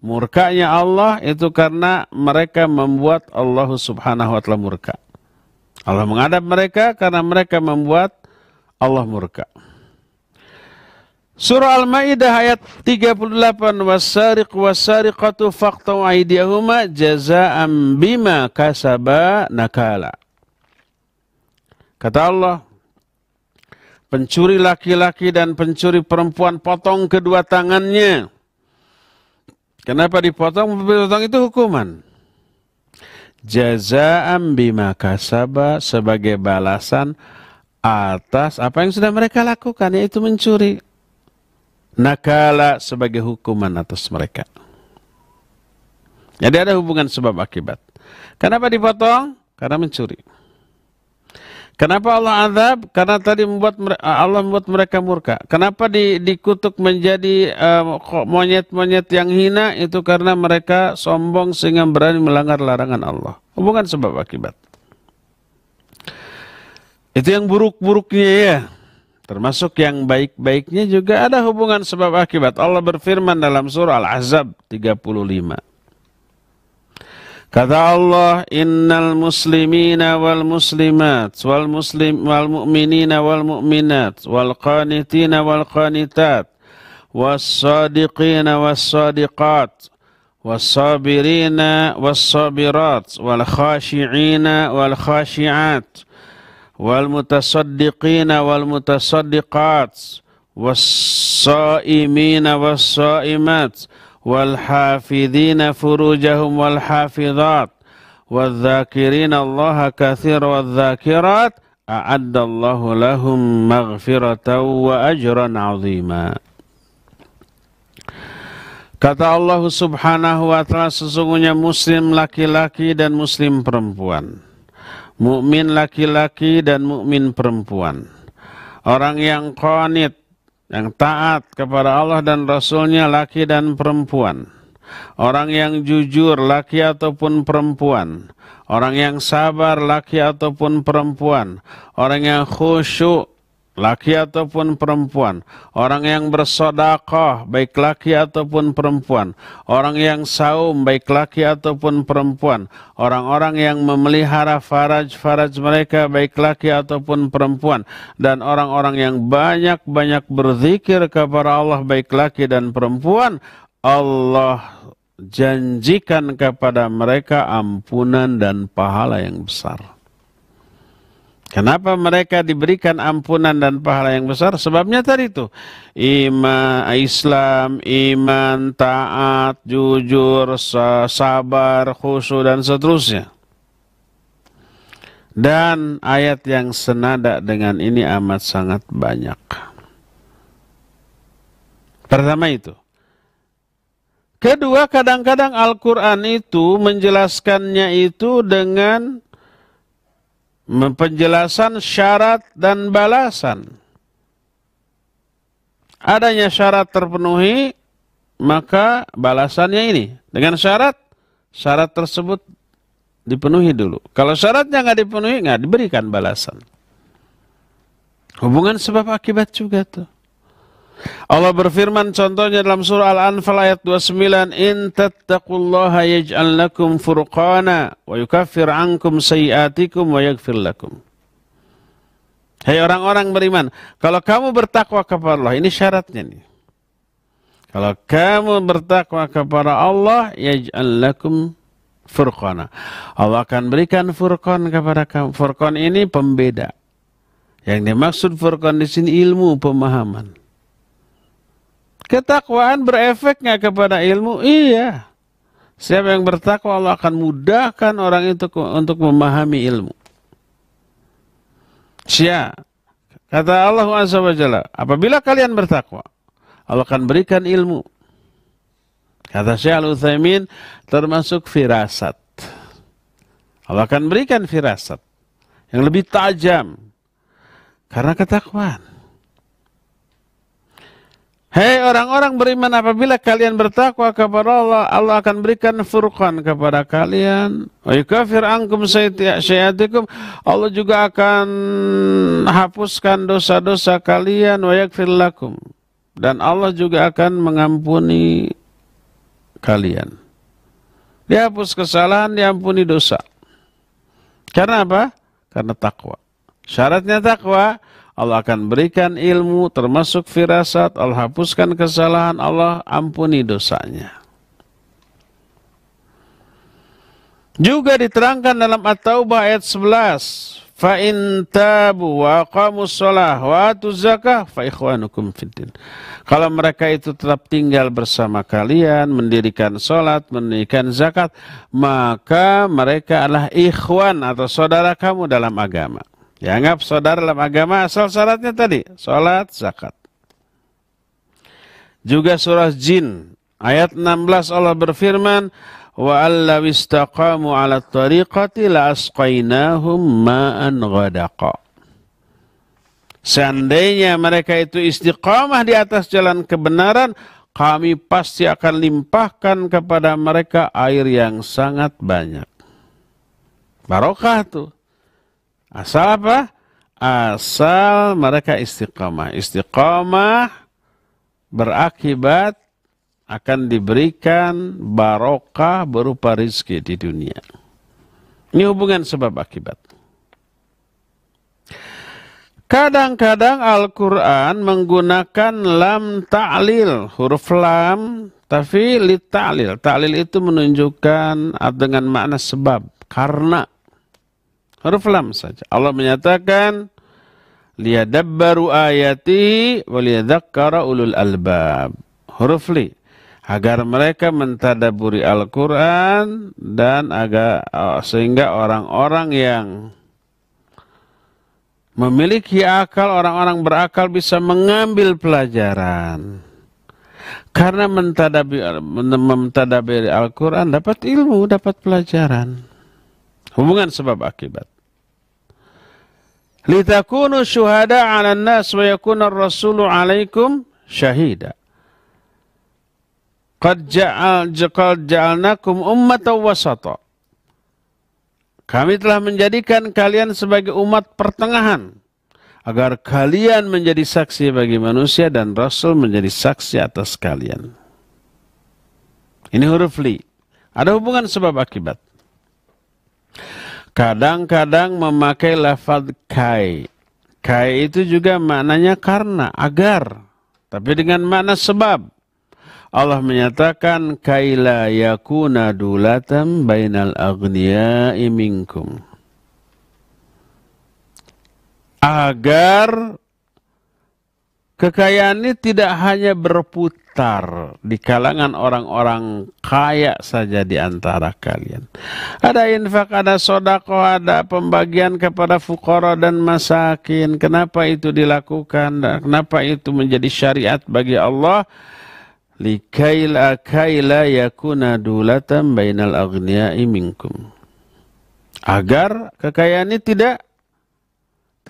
murkanya Allah itu karena mereka membuat Allah subhanahu wa ta'ala murka. Allah mengadab mereka karena mereka membuat Allah murka. Surah Al-Maidah ayat 38 wasariq wasariqatu faqtu aydiyahuma jaza'an bima kasaba nakala. Kata Allah, pencuri laki-laki dan pencuri perempuan potong kedua tangannya. Kenapa dipotong? Potong itu hukuman. Jaza'am ambi kasaba sebagai balasan atas apa yang sudah mereka lakukan yaitu mencuri. Nakala sebagai hukuman atas mereka. Jadi ada hubungan sebab akibat. Kenapa dipotong? Karena mencuri. Kenapa Allah azab? Karena tadi membuat eh, Allah membuat mereka murka. Kenapa di, dikutuk menjadi eh, monyet-monyet uh, yang hina? Itu karena mereka sombong sehingga berani melanggar larangan Allah. Hubungan sebab akibat. Itu yang buruk-buruknya ya. Termasuk yang baik-baiknya juga ada hubungan sebab akibat. Allah berfirman dalam surah Al-Ahzab 35. Kata Allah, "Innal muslimina wal muslimat wal muslim wal mu'minina wal mu'minat wal qanitina wal qanitat was sadiqina was sadiqat was sabirina was sabirat wal khashi'ina wal khashi'at wal mutasaddiqina wal mutasaddiqat was saimina was saimat والحافظين فروجهم والحافظات والذاكرين الله كثير والذاكرات أعد الله لهم مغفرة وأجرا عظيما Kata Allah subhanahu wa ta'ala sesungguhnya muslim laki-laki dan muslim perempuan. Mukmin laki-laki dan mukmin perempuan. Orang yang konit, yang taat kepada Allah dan Rasulnya laki dan perempuan. Orang yang jujur laki ataupun perempuan. Orang yang sabar laki ataupun perempuan. Orang yang khusyuk laki ataupun perempuan, orang yang bersodakoh, baik laki ataupun perempuan, orang yang saum, baik laki ataupun perempuan, orang-orang yang memelihara faraj-faraj mereka, baik laki ataupun perempuan, dan orang-orang yang banyak-banyak berzikir kepada Allah, baik laki dan perempuan, Allah janjikan kepada mereka ampunan dan pahala yang besar. Kenapa mereka diberikan ampunan dan pahala yang besar? Sebabnya tadi itu iman, Islam, iman, taat, jujur, sabar, khusyuk dan seterusnya. Dan ayat yang senada dengan ini amat sangat banyak. Pertama itu. Kedua, kadang-kadang Al-Quran itu menjelaskannya itu dengan penjelasan syarat dan balasan. Adanya syarat terpenuhi, maka balasannya ini. Dengan syarat, syarat tersebut dipenuhi dulu. Kalau syaratnya nggak dipenuhi, nggak diberikan balasan. Hubungan sebab akibat juga tuh. Allah berfirman contohnya dalam surah Al-Anfal ayat 29, "In tattaqullaha yaj'al lakum furqana wa yukaffir 'ankum sayi'atikum wa yaghfir lakum." Hai hey orang-orang beriman, kalau kamu bertakwa kepada Allah, ini syaratnya nih. Kalau kamu bertakwa kepada Allah, yaj'al lakum furqana. Allah akan berikan furqan kepada kamu. Furqan ini pembeda. Yang dimaksud furqan di sini ilmu pemahaman. Ketakwaan berefek nggak kepada ilmu? Iya. Siapa yang bertakwa Allah akan mudahkan orang itu untuk memahami ilmu. Siap Kata Allah Azza apabila kalian bertakwa, Allah akan berikan ilmu. Kata Syekh Al-Utsaimin termasuk firasat. Allah akan berikan firasat yang lebih tajam karena ketakwaan. Hei orang-orang beriman apabila kalian bertakwa kepada Allah, Allah akan berikan furqan kepada kalian. Wa yukafir ankum syaiatikum. Allah juga akan hapuskan dosa-dosa kalian. Wa yakfir lakum. Dan Allah juga akan mengampuni kalian. Dihapus kesalahan, diampuni dosa. Karena apa? Karena takwa. Syaratnya takwa Allah akan berikan ilmu termasuk firasat, Allah hapuskan kesalahan, Allah ampuni dosanya. Juga diterangkan dalam At-Taubah ayat 11, fa in tabu wa aqamus sholah wa zakah fa ikhwanukum fiddin. Kalau mereka itu tetap tinggal bersama kalian, mendirikan sholat, mendirikan zakat, maka mereka adalah ikhwan atau saudara kamu dalam agama. Dianggap saudara dalam agama asal syaratnya tadi, sholat, zakat. Juga surah Jin, ayat 16 Allah berfirman, وَأَلَّوْ إِسْتَقَامُوا عَلَى الطَّرِيقَةِ لَأَسْقَيْنَاهُمْ مَاءً غَدَقًا Seandainya mereka itu istiqamah di atas jalan kebenaran, kami pasti akan limpahkan kepada mereka air yang sangat banyak. Barokah tuh. Asal apa? Asal mereka istiqamah. Istiqamah berakibat akan diberikan barokah berupa rizki di dunia. Ini hubungan sebab akibat. Kadang-kadang Al-Quran menggunakan lam ta'lil, huruf lam, tapi li ta'lil. Ta'lil itu menunjukkan dengan makna sebab, karena Huruf lam saja. Allah menyatakan liyadabbaru ayati waliyadzakkara ulul albab. Huruf li agar mereka mentadaburi Al-Qur'an dan agar uh, sehingga orang-orang yang memiliki akal, orang-orang berakal bisa mengambil pelajaran. Karena mentadabiri, uh, mentadabiri Al-Qur'an dapat ilmu, dapat pelajaran. Hubungan sebab akibat. Litakunu syuhada 'ala nas wa yakuna ar-rasulu 'alaikum syahida. Qad ja'al jaqal ja'alnakum ummatan wasata. Kami telah menjadikan kalian sebagai umat pertengahan agar kalian menjadi saksi bagi manusia dan rasul menjadi saksi atas kalian. Ini huruf li. Ada hubungan sebab akibat. Kadang-kadang memakai lafad kai. Kai itu juga maknanya karena, agar. Tapi dengan makna sebab. Allah menyatakan kaila yakuna dulatam bainal agniya'i minkum. Agar Kekayaan ini tidak hanya berputar di kalangan orang-orang kaya saja di antara kalian. Ada infak, ada sodako, ada pembagian kepada fukoro dan masakin. Kenapa itu dilakukan? kenapa itu menjadi syariat bagi Allah? Likail akaila yakuna dulatan bainal agniya'i minkum. Agar kekayaan ini tidak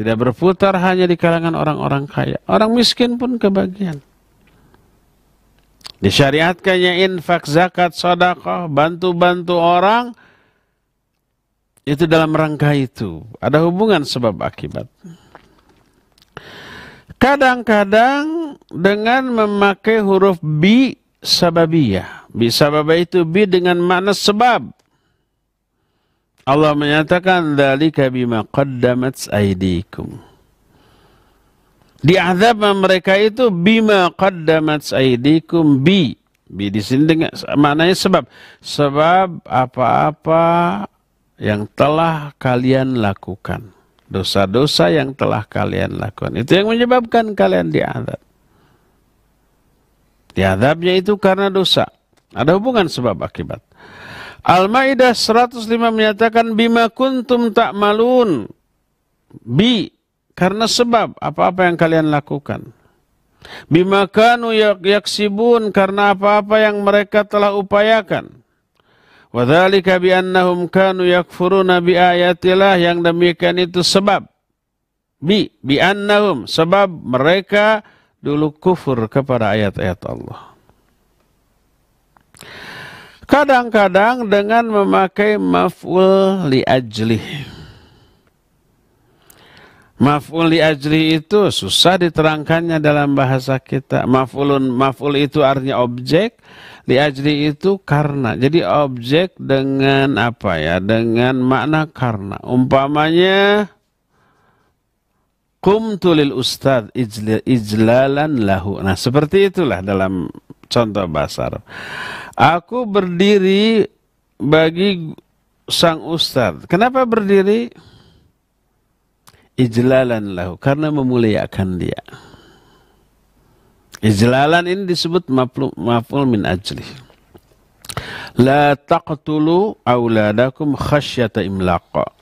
tidak berputar hanya di kalangan orang-orang kaya. Orang miskin pun kebagian. Disyariatkannya infak, zakat, sodakoh, bantu-bantu orang. Itu dalam rangka itu. Ada hubungan sebab akibat. Kadang-kadang dengan memakai huruf bi sababiyah. Bi sababiyah itu bi dengan makna sebab. Allah menyatakan dari bima qaddamat aydikum. Diazab mereka itu bima qaddamat aydikum bi. Bi di sini dengan maknanya sebab sebab apa-apa yang telah kalian lakukan. Dosa-dosa yang telah kalian lakukan. Itu yang menyebabkan kalian diazab. Diazabnya itu karena dosa. Ada hubungan sebab akibat. Al-Maidah 105 menyatakan bima kuntum tak malun. Bi karena sebab apa-apa yang kalian lakukan. Bima kanu yaksibun karena apa-apa yang mereka telah upayakan. Wadhalika bi annahum kanu yakfuruna bi ayatillah yang demikian itu sebab. Bi bi annahum sebab mereka dulu kufur kepada ayat-ayat Allah. Kadang-kadang dengan memakai maf'ul li'ajli. Maf'ul li'ajli itu susah diterangkannya dalam bahasa kita. Maf'ulun maf'ul itu artinya objek, li'ajli itu karena. Jadi objek dengan apa ya? Dengan makna karena. Umpamanya Kumtu lil ustad ijlalan lahu. Nah, seperti itulah dalam contoh basar. Aku berdiri bagi sang ustad. Kenapa berdiri? Ijlalan lahu. Karena memuliakan dia. Ijlalan ini disebut maful min ajli. La taqtulu awladakum khasyata imlaqa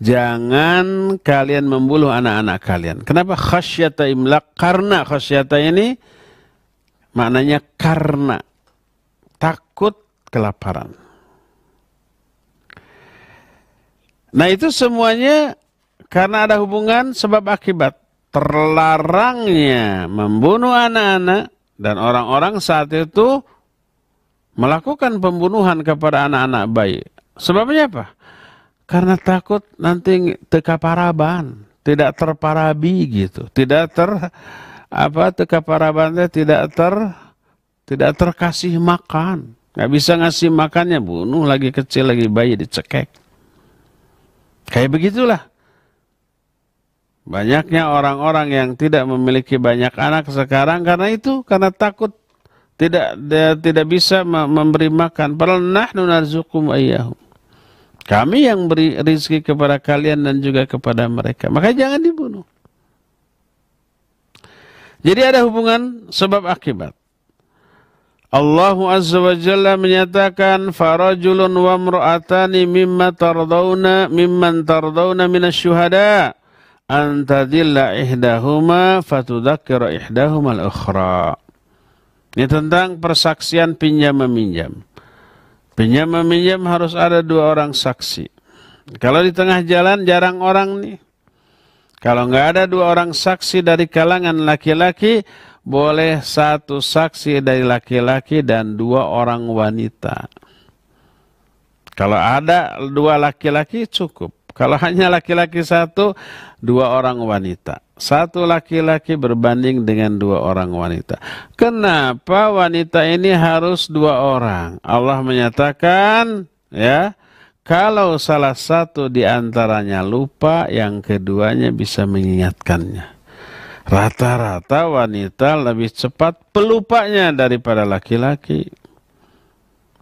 jangan kalian membunuh anak-anak kalian. Kenapa khasyata imlak? Karena khasyata ini maknanya karena takut kelaparan. Nah itu semuanya karena ada hubungan sebab akibat terlarangnya membunuh anak-anak dan orang-orang saat itu melakukan pembunuhan kepada anak-anak bayi. Sebabnya apa? Karena takut nanti teka paraban tidak terparabi gitu, tidak ter apa teka parabannya tidak ter tidak terkasih makan. Nggak bisa ngasih makannya, bunuh lagi kecil, lagi bayi dicekek. Kayak begitulah. Banyaknya orang-orang yang tidak memiliki banyak anak sekarang karena itu, karena takut tidak tidak bisa memberi makan. Padahal nahnu narzukum ayyahum. Kami yang beri rizki kepada kalian dan juga kepada mereka. Maka jangan dibunuh. Jadi ada hubungan sebab akibat. Allah Azza wa Jalla menyatakan farajulun wa mru'atani mimma tardawna mimman tardawna minasyuhada an tadilla ihdahuma fatudzakkira ihdahuma al-ukhra. Ini tentang persaksian pinjam meminjam. Pinjam meminjam harus ada dua orang saksi. Kalau di tengah jalan jarang orang nih. Kalau nggak ada dua orang saksi dari kalangan laki-laki, boleh satu saksi dari laki-laki dan dua orang wanita. Kalau ada dua laki-laki cukup. Kalau hanya laki-laki satu, dua orang wanita satu laki-laki berbanding dengan dua orang wanita. Kenapa wanita ini harus dua orang? Allah menyatakan, ya, kalau salah satu di antaranya lupa, yang keduanya bisa mengingatkannya. Rata-rata wanita lebih cepat pelupanya daripada laki-laki.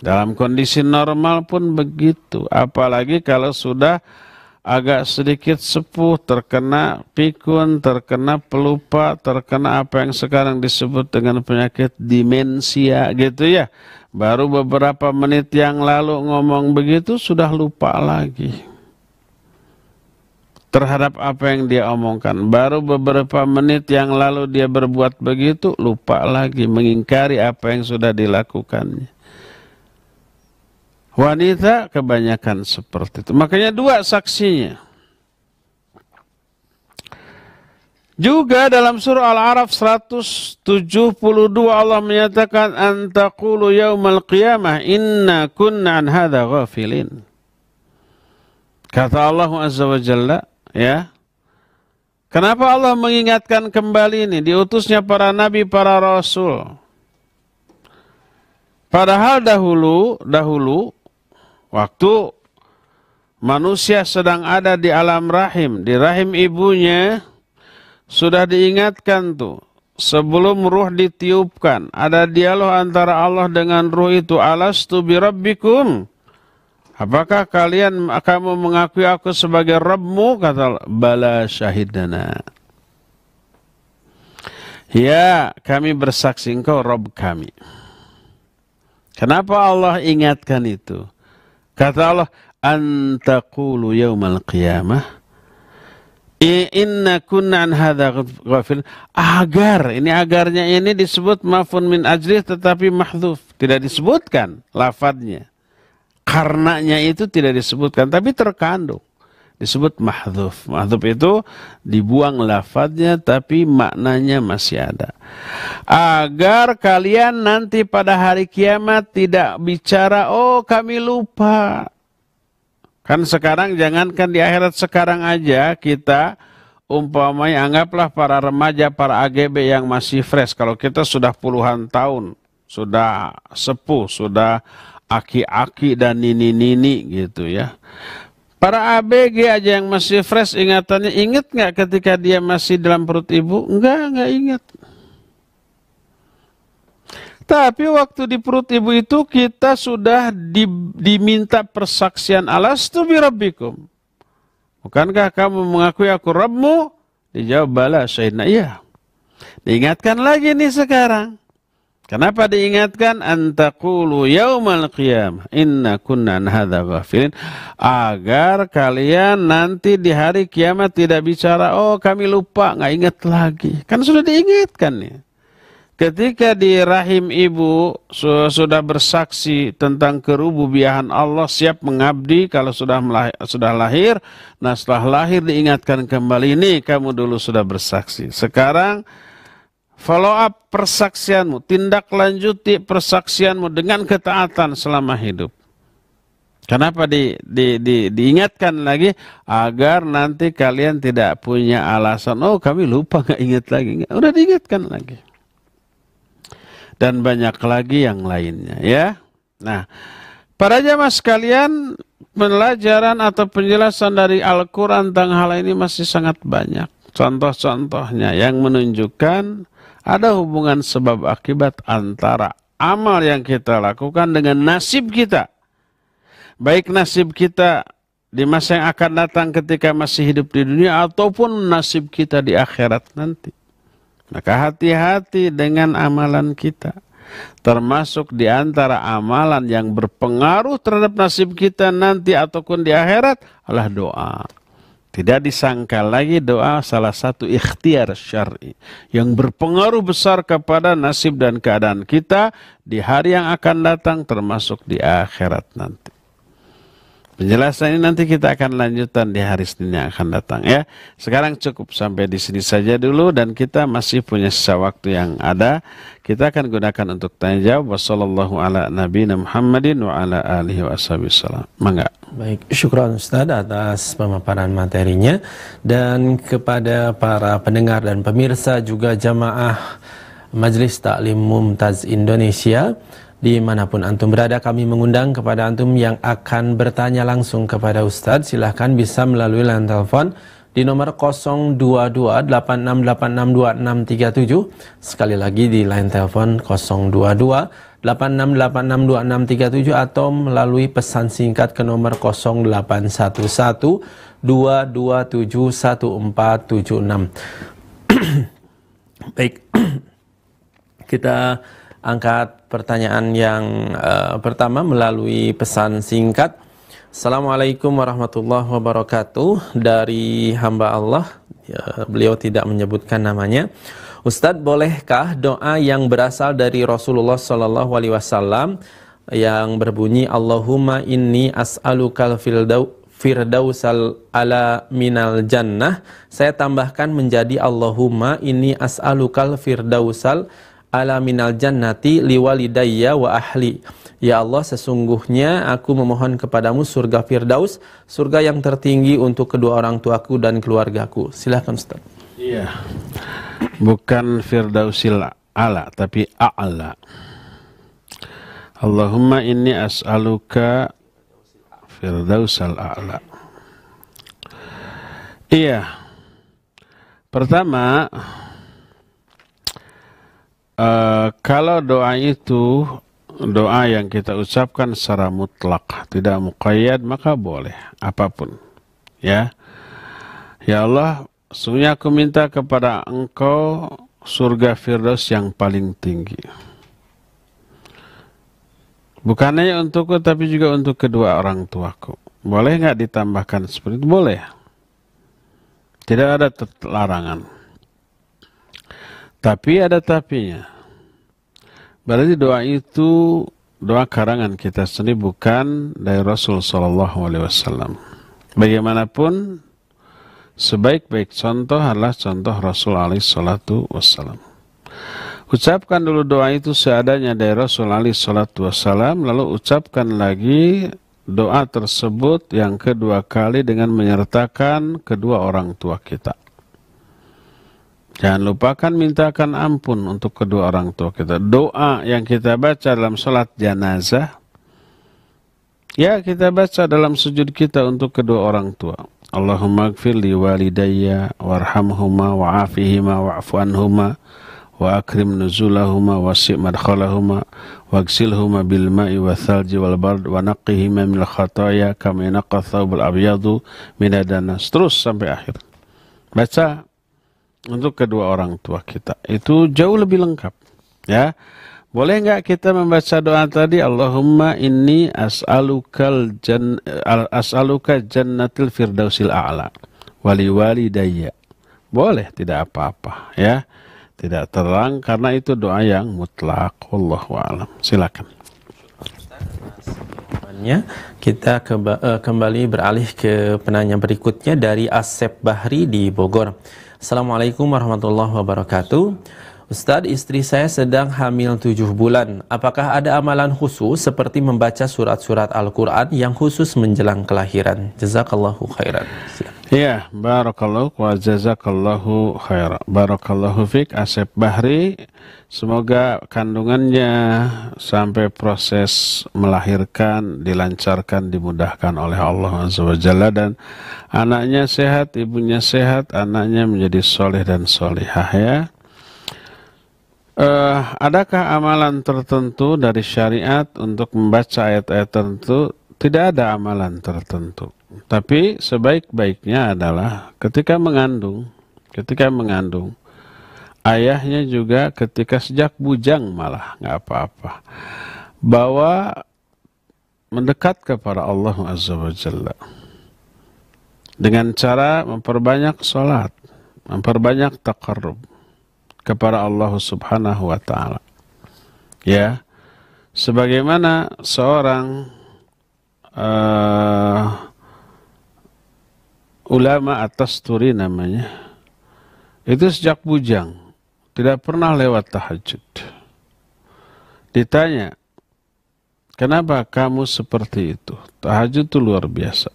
Dalam kondisi normal pun begitu, apalagi kalau sudah agak sedikit sepuh, terkena pikun, terkena pelupa, terkena apa yang sekarang disebut dengan penyakit demensia gitu ya. Baru beberapa menit yang lalu ngomong begitu sudah lupa lagi terhadap apa yang dia omongkan. Baru beberapa menit yang lalu dia berbuat begitu, lupa lagi mengingkari apa yang sudah dilakukannya. Wanita kebanyakan seperti itu. Makanya dua saksinya. Juga dalam surah Al-Araf 172 Allah menyatakan antaqulu yaumal qiyamah inna kunna an hadha ghafilin. Kata Allah Azza wa Jalla, ya. Kenapa Allah mengingatkan kembali ini diutusnya para nabi, para rasul? Padahal dahulu, dahulu Waktu manusia sedang ada di alam rahim, di rahim ibunya, sudah diingatkan tuh. Sebelum ruh ditiupkan, ada dialog antara Allah dengan ruh itu. Alastu birabbikum. Apakah kalian kamu mengakui aku sebagai Rabbmu? Kata bala syahidana. Ya, kami bersaksi engkau Rabb kami. Kenapa Allah ingatkan itu? Kata Allah, antakulu yaumal qiyamah inna kunna an hadha agar ini agarnya ini disebut mafun min ajrih tetapi mahdhuf tidak disebutkan lafadznya karenanya itu tidak disebutkan tapi terkandung disebut mahdhuf. Mahdhuf itu dibuang lafadznya tapi maknanya masih ada. Agar kalian nanti pada hari kiamat tidak bicara, oh kami lupa. Kan sekarang jangankan di akhirat sekarang aja kita umpamanya anggaplah para remaja, para AGB yang masih fresh. Kalau kita sudah puluhan tahun, sudah sepuh, sudah aki-aki dan nini-nini gitu ya. Para ABG aja yang masih fresh ingatannya, ingat nggak ketika dia masih dalam perut ibu? Enggak, nggak ingat. Tapi waktu di perut ibu itu kita sudah di, diminta persaksian alas alastu birabbikum. Bukankah kamu mengakui aku Rabbmu? Dijawab bala Sayyidina iya. Diingatkan lagi nih sekarang. Kenapa diingatkan antakulu yaumal qiyam inna kunnan hadza ghafilin agar kalian nanti di hari kiamat tidak bicara oh kami lupa nggak ingat lagi kan sudah diingatkan ya ketika di rahim ibu su sudah bersaksi tentang kerububiahan Allah siap mengabdi kalau sudah melahir, sudah lahir nah setelah lahir diingatkan kembali ini kamu dulu sudah bersaksi sekarang Follow up persaksianmu, tindak lanjuti persaksianmu dengan ketaatan selama hidup. Kenapa di, di, di, diingatkan lagi agar nanti kalian tidak punya alasan oh kami lupa nggak ingat lagi udah diingatkan lagi dan banyak lagi yang lainnya ya nah para jamaah sekalian pelajaran atau penjelasan dari Al-Quran tentang hal ini masih sangat banyak contoh-contohnya yang menunjukkan ada hubungan sebab akibat antara amal yang kita lakukan dengan nasib kita. Baik nasib kita di masa yang akan datang ketika masih hidup di dunia ataupun nasib kita di akhirat nanti. Maka hati-hati dengan amalan kita. Termasuk di antara amalan yang berpengaruh terhadap nasib kita nanti ataupun di akhirat adalah doa. Tidak disangka lagi doa salah satu ikhtiar syar'i yang berpengaruh besar kepada nasib dan keadaan kita di hari yang akan datang termasuk di akhirat nanti. Penjelasan ini nanti kita akan lanjutkan di hari Senin yang akan datang ya. Sekarang cukup sampai di sini saja dulu dan kita masih punya sisa waktu yang ada. Kita akan gunakan untuk tanya jawab. Wassalamualaikum ala wabarakatuh. Muhammadin wa ala alihi wasallam. Mangga. Baik, syukran Ustaz atas pemaparan materinya dan kepada para pendengar dan pemirsa juga jamaah Majelis Taklim Mumtaz Indonesia dimanapun antum berada kami mengundang kepada antum yang akan bertanya langsung kepada Ustadz silahkan bisa melalui line telepon di nomor 02286862637 sekali lagi di line telepon 022 86862637 atau melalui pesan singkat ke nomor 0811 2271476. Baik. Kita angkat pertanyaan yang uh, pertama melalui pesan singkat. Assalamualaikum warahmatullahi wabarakatuh dari hamba Allah. Ya, beliau tidak menyebutkan namanya. Ustadz, bolehkah doa yang berasal dari Rasulullah Shallallahu Alaihi Wasallam yang berbunyi Allahumma inni as'alukal firdausal ala minal jannah saya tambahkan menjadi Allahumma inni as'alukal firdausal ala minal jannati liwalidayya wa ahli. Ya Allah, sesungguhnya aku memohon kepadamu surga Firdaus, surga yang tertinggi untuk kedua orang tuaku dan keluargaku. Silahkan Ustaz. Iya. Bukan Firdausil ala, tapi a'la. Allahumma inni as'aluka Firdausal a'la. Iya. Pertama, Uh, kalau doa itu doa yang kita ucapkan secara mutlak, tidak muqayyad, maka boleh apapun. Ya. Ya Allah, sungguh aku minta kepada Engkau surga firdaus yang paling tinggi. Bukan hanya untukku tapi juga untuk kedua orang tuaku. Boleh nggak ditambahkan seperti itu? Boleh. Tidak ada larangan. Tapi ada tapinya. Berarti doa itu doa karangan kita sendiri bukan dari Rasul Shallallahu Alaihi Wasallam. Bagaimanapun sebaik-baik contoh adalah contoh Rasul Ali Salatu Wasallam. Ucapkan dulu doa itu seadanya dari Rasul Alaihi Salatu Wasallam, lalu ucapkan lagi doa tersebut yang kedua kali dengan menyertakan kedua orang tua kita. Jangan lupakan mintakan ampun untuk kedua orang tua kita. Doa yang kita baca dalam sholat jenazah, ya kita baca dalam sujud kita untuk kedua orang tua. Allahumma gfir li walidayya warhamhuma wa'afihima wa'fu anhuma wa akrim nuzulahuma wasi' madkhalahuma wagsilhuma bil ma'i wa thalji wal bard wa naqqihima min khataya kama yanqa thawbul abyadu min adanas terus sampai akhir. Baca untuk kedua orang tua kita itu jauh lebih lengkap ya boleh nggak kita membaca doa tadi Allahumma ini as'alukal jan as'aluka jannatil firdausil a'la wali daya. boleh tidak apa-apa ya tidak terang karena itu doa yang mutlak Allahu alam silakan jawabannya. Kita keba- eh, kembali beralih ke penanya berikutnya dari Asep Bahri di Bogor. Assalamualaikum warahmatullahi wabarakatuh. Ustadz, istri saya sedang hamil tujuh bulan. Apakah ada amalan khusus seperti membaca surat-surat Al-Quran yang khusus menjelang kelahiran? Jazakallahu khairan. Ya, barakallahu wa jazakallahu khair. Barakallahu fik Asep Bahri. Semoga kandungannya sampai proses melahirkan dilancarkan dimudahkan oleh Allah Subhanahu dan anaknya sehat, ibunya sehat, anaknya menjadi soleh dan solehah ya. Uh, adakah amalan tertentu dari syariat untuk membaca ayat-ayat tertentu? Tidak ada amalan tertentu tapi sebaik-baiknya adalah ketika mengandung, ketika mengandung, ayahnya juga ketika sejak bujang malah nggak apa-apa. Bahwa mendekat kepada Allah Azza wa Jalla. Dengan cara memperbanyak sholat, memperbanyak taqarrub kepada Allah Subhanahu wa Ta'ala. Ya, sebagaimana seorang uh, ulama atas turi namanya itu sejak bujang tidak pernah lewat tahajud ditanya kenapa kamu seperti itu tahajud itu luar biasa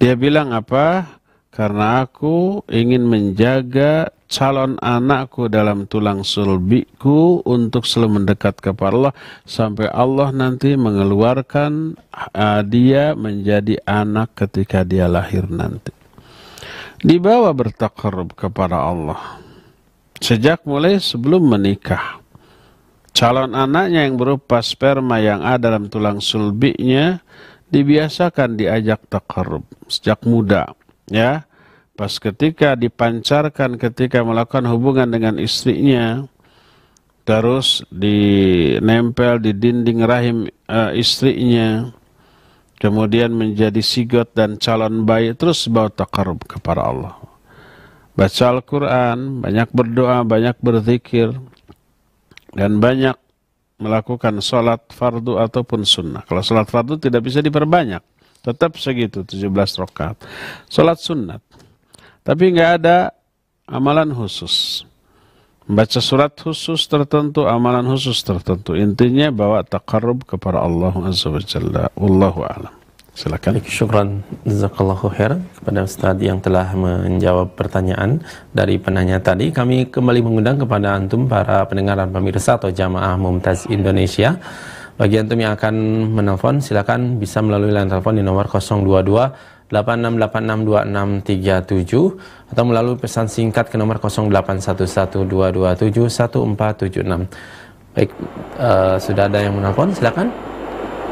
dia bilang apa karena aku ingin menjaga calon anakku dalam tulang sulbiku untuk selalu mendekat kepada Allah sampai Allah nanti mengeluarkan uh, dia menjadi anak ketika dia lahir nanti. Dibawa bertakarub kepada Allah. Sejak mulai sebelum menikah. Calon anaknya yang berupa sperma yang ada dalam tulang sulbinya dibiasakan diajak takarub sejak muda ya Pas ketika dipancarkan ketika melakukan hubungan dengan istrinya, terus dinempel di dinding rahim e, istrinya, kemudian menjadi sigot dan calon bayi, terus bawa takarub kepada Allah. Baca Al-Quran, banyak berdoa, banyak berzikir, dan banyak melakukan sholat fardu ataupun sunnah. Kalau sholat fardu tidak bisa diperbanyak, tetap segitu 17 rokat. Sholat sunnah tapi nggak ada amalan khusus. Membaca surat khusus tertentu, amalan khusus tertentu. Intinya bawa takarub kepada Allah Azza wa Jalla. Wallahu a'lam. Silakan. syukran jazakallahu khair kepada Ustaz yang telah menjawab pertanyaan dari penanya tadi. Kami kembali mengundang kepada antum para pendengar dan pemirsa atau jamaah Mumtaz Indonesia. Bagi antum yang akan menelpon silakan bisa melalui line telepon di nomor 022 86862637 atau melalui pesan singkat ke nomor 081122714776. Baik, uh, sudah ada yang menelpon, silakan.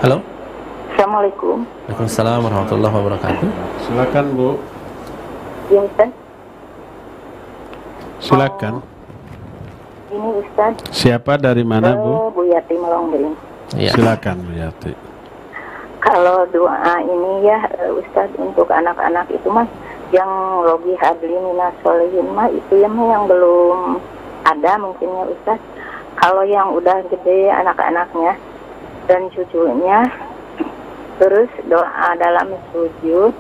Halo. Assalamualaikum. Waalaikumsalam warahmatullahi wabarakatuh. Silakan, Bu. Ya, Ustaz. Silakan. Ini Ustaz. Siapa dari mana, Bu? Bu Yati Melongbring. Ya. Silakan Bu Yati. Kalau doa ini ya eh, Ustadz untuk anak-anak itu mas yang logi hadli minasolehin mah itu ya yang yang belum ada mungkin ya Ustadz. Kalau yang udah gede anak-anaknya dan cucunya terus doa dalam sujud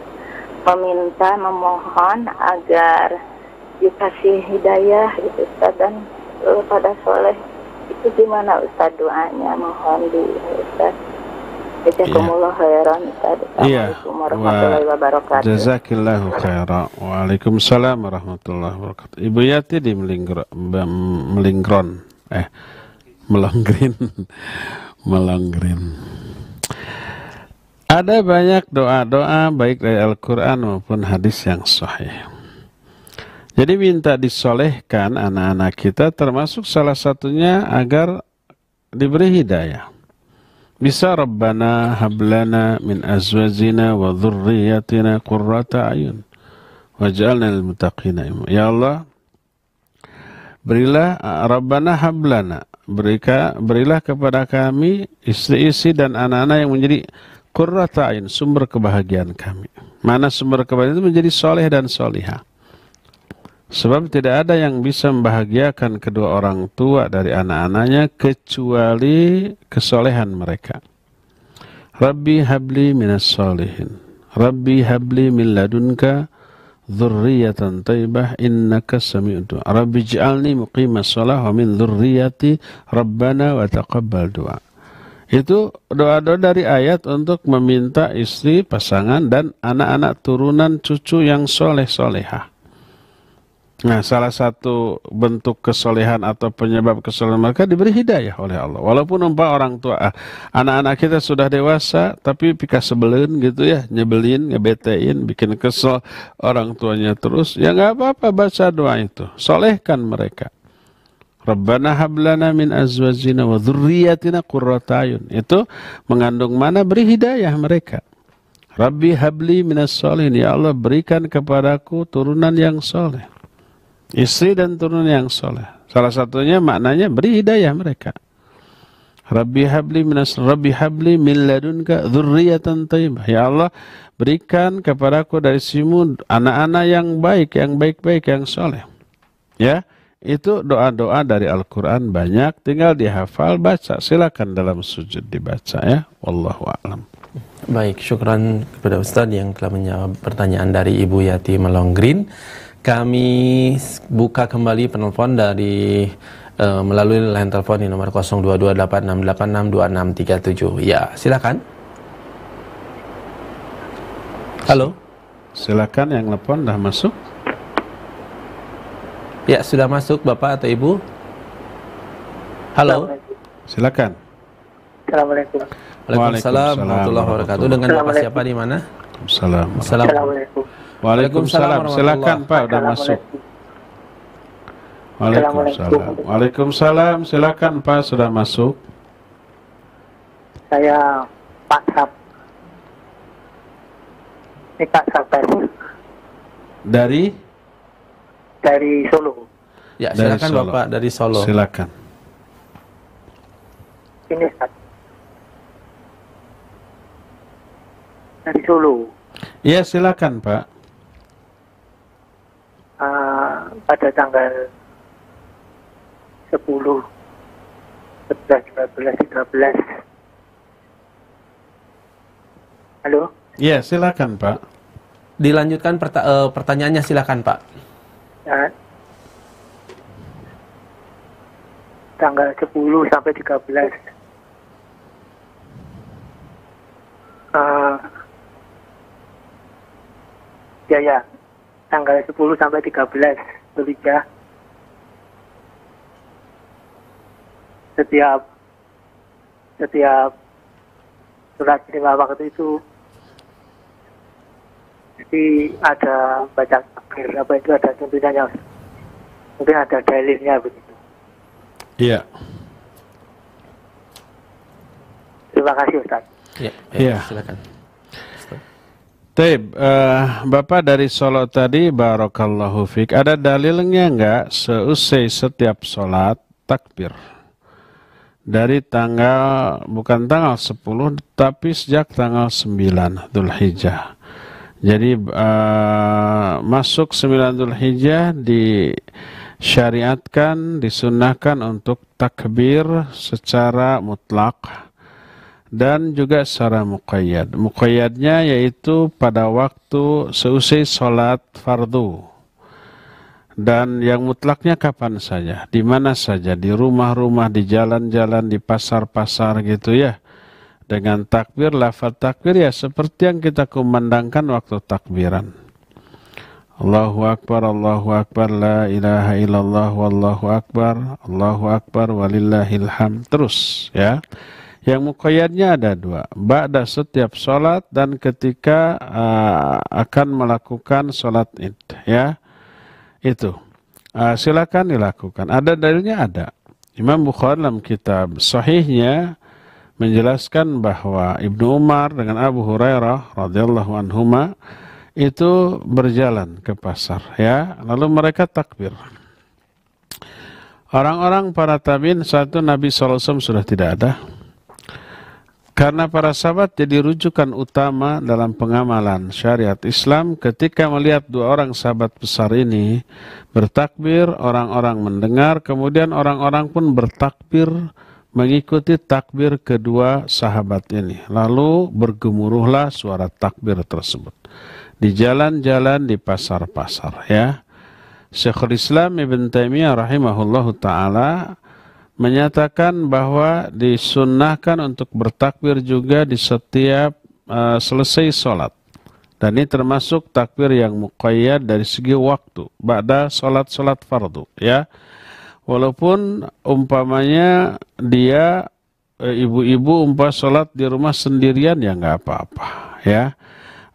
meminta memohon agar dikasih hidayah gitu Ustaz dan uh, pada soleh itu gimana Ustaz doanya mohon di Ustaz Jazakumullah Iya. iya. Wa jazakillahu khairan. Waalaikumsalam warahmatullahi wabarakatuh. Ibu Yati di melingkron Eh, Melonggrin. Melonggrin. Ada banyak doa-doa baik dari Al-Quran maupun hadis yang sahih. Jadi minta disolehkan anak-anak kita termasuk salah satunya agar diberi hidayah bisa Rabbana hablana min azwazina wa dhurriyatina qurrata ayun waj'alna lil muttaqina ya Allah berilah Rabbana hablana berika berilah kepada kami istri-istri dan anak-anak yang menjadi qurrata ayun sumber kebahagiaan kami mana sumber kebahagiaan itu menjadi soleh dan solihah Sebab tidak ada yang bisa membahagiakan kedua orang tua dari anak-anaknya kecuali kesolehan mereka. Rabbi habli minas solihin. Rabbi habli min ladunka dzurriyyatan thayyibah innaka samiul du'a. Rabbi ij'alni muqimas shalah wa min dzurriyyati rabbana wa taqabbal du'a. Itu doa-doa dari ayat untuk meminta istri, pasangan, dan anak-anak turunan cucu yang soleh-solehah. Nah, salah satu bentuk kesolehan atau penyebab kesolehan mereka diberi hidayah oleh Allah. Walaupun umpah orang tua, ah, anak-anak kita sudah dewasa, tapi pika sebelin gitu ya, nyebelin, ngebetein, bikin kesel orang tuanya terus. Ya nggak apa-apa baca doa itu. Solehkan mereka. Rabbana hablana min azwajina wa dzurriyyatina qurrata Itu mengandung mana beri hidayah mereka. Rabbi habli minas solehin. Ya Allah berikan kepadaku turunan yang soleh. Istri dan turun yang soleh. Salah satunya maknanya beri hidayah mereka. Rabbi habli minas Rabbi habli min ladunka dzurriatan thayyibah. Ya Allah, berikan kepadaku dari simu anak-anak yang baik, yang baik-baik, yang soleh. Ya, itu doa-doa dari Al-Quran banyak, tinggal dihafal, baca. Silakan dalam sujud dibaca ya. Wallahu a'lam. Baik, syukran kepada Ustaz yang telah menjawab pertanyaan dari Ibu Yati Melonggrin. Kami buka kembali penelpon dari uh, melalui line telepon di nomor 0228686267. Ya, silakan. Halo. Silakan yang telepon dah masuk. Ya, sudah masuk Bapak atau Ibu? Halo. Silakan. Assalamualaikum. Waalaikumsalam warahmatullahi wabarakatuh. Dengan Bapak siapa di mana? Assalamualaikum. Assalamualaikum. Waalaikumsalam. Silakan Pak, sudah masuk. Waalaikumsalam. Waalaikumsalam. Silakan Pak, sudah masuk. Saya Pak Sab. Ini Pak Sabar. Dari? Dari Solo. Ya, dari silakan Solo. Bapak dari Solo. Silakan. Ini Pak. Dari Solo. Ya silakan Pak uh, pada tanggal 10, 11, 12, 13. Halo? Iya, silakan Pak. Dilanjutkan perta uh, pertanyaannya silakan Pak. Ya. tanggal 10 sampai 13. Uh, eh, ya ya tanggal 10 sampai 13 Liga Setiap setiap surat terima waktu itu jadi ada baca akhir apa itu ada tuntutannya mungkin ada dalilnya begitu iya yeah. terima kasih Ustaz iya yeah, yeah. silakan Taib, uh, Bapak dari sholat tadi, Barakallahu Fik, ada dalilnya enggak seusai setiap sholat takbir? Dari tanggal, bukan tanggal 10, tapi sejak tanggal 9 Dhul Hijjah. Jadi uh, masuk 9 Dhul Hijjah disyariatkan, disunahkan untuk takbir secara mutlak dan juga secara muqayyad. Muqayyadnya yaitu pada waktu seusai sholat fardu. Dan yang mutlaknya kapan saja, di mana saja, di rumah-rumah, di jalan-jalan, di pasar-pasar gitu ya. Dengan takbir, lafal takbir ya seperti yang kita kumandangkan waktu takbiran. Allahu Akbar, Allahu Akbar, La ilaha illallah, Wallahu Akbar, Allahu Akbar, Walillahilham. Terus ya. Yang mukoyatnya ada dua. Ba'da setiap sholat dan ketika uh, akan melakukan sholat id. Ya. Itu. Uh, silakan dilakukan. Ada dalilnya ada. Imam Bukhari dalam kitab sahihnya menjelaskan bahwa Ibnu Umar dengan Abu Hurairah radhiyallahu anhuma itu berjalan ke pasar ya lalu mereka takbir orang-orang para tabiin satu Nabi SAW sudah tidak ada karena para sahabat jadi rujukan utama dalam pengamalan syariat Islam ketika melihat dua orang sahabat besar ini bertakbir, orang-orang mendengar, kemudian orang-orang pun bertakbir mengikuti takbir kedua sahabat ini. Lalu bergemuruhlah suara takbir tersebut di jalan-jalan, di pasar-pasar ya. Syekhul Islam Ibn Taimiyah rahimahullahu taala menyatakan bahwa disunnahkan untuk bertakbir juga di setiap uh, selesai sholat. Dan ini termasuk takbir yang muqayyad dari segi waktu. pada sholat-sholat fardu. Ya. Walaupun umpamanya dia eh, ibu-ibu umpah sholat di rumah sendirian ya nggak apa-apa. Ya.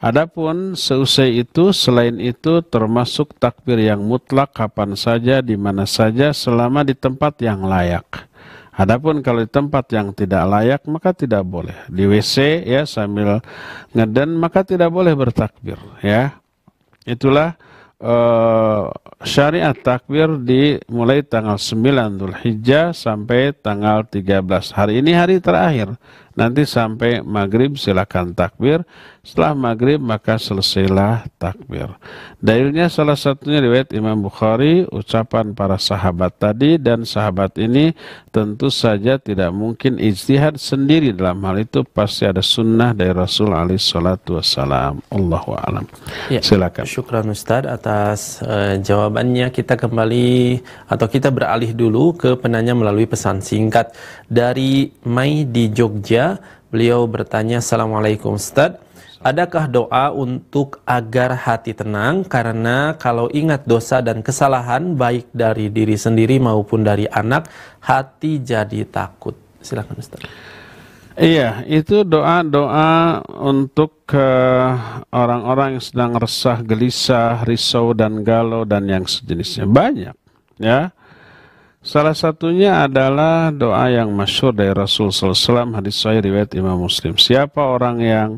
Adapun seusai itu, selain itu termasuk takbir yang mutlak kapan saja, di mana saja, selama di tempat yang layak. Adapun kalau di tempat yang tidak layak maka tidak boleh. Di WC ya sambil ngeden maka tidak boleh bertakbir ya. Itulah uh, syariat takbir dimulai tanggal 9 Dzulhijjah sampai tanggal 13. Hari ini hari terakhir Nanti sampai maghrib silakan takbir. Setelah maghrib maka selesailah takbir. Dalilnya salah satunya riwayat Imam Bukhari, ucapan para sahabat tadi dan sahabat ini tentu saja tidak mungkin ijtihad sendiri dalam hal itu pasti ada sunnah dari Rasul alaihi salatu wassalam. Allahu alam. Ya, silakan. Syukran Ustaz atas uh, jawabannya. Kita kembali atau kita beralih dulu ke penanya melalui pesan singkat dari Mai di Jogja beliau bertanya, Assalamualaikum Ustaz, adakah doa untuk agar hati tenang? Karena kalau ingat dosa dan kesalahan, baik dari diri sendiri maupun dari anak, hati jadi takut. Silakan, Ustaz. Iya, itu doa-doa untuk eh, orang-orang yang sedang resah, gelisah, risau, dan galau, dan yang sejenisnya. Banyak, ya Salah satunya adalah doa yang masyur dari Rasul SAW hadis Sahih riwayat Imam Muslim. Siapa orang yang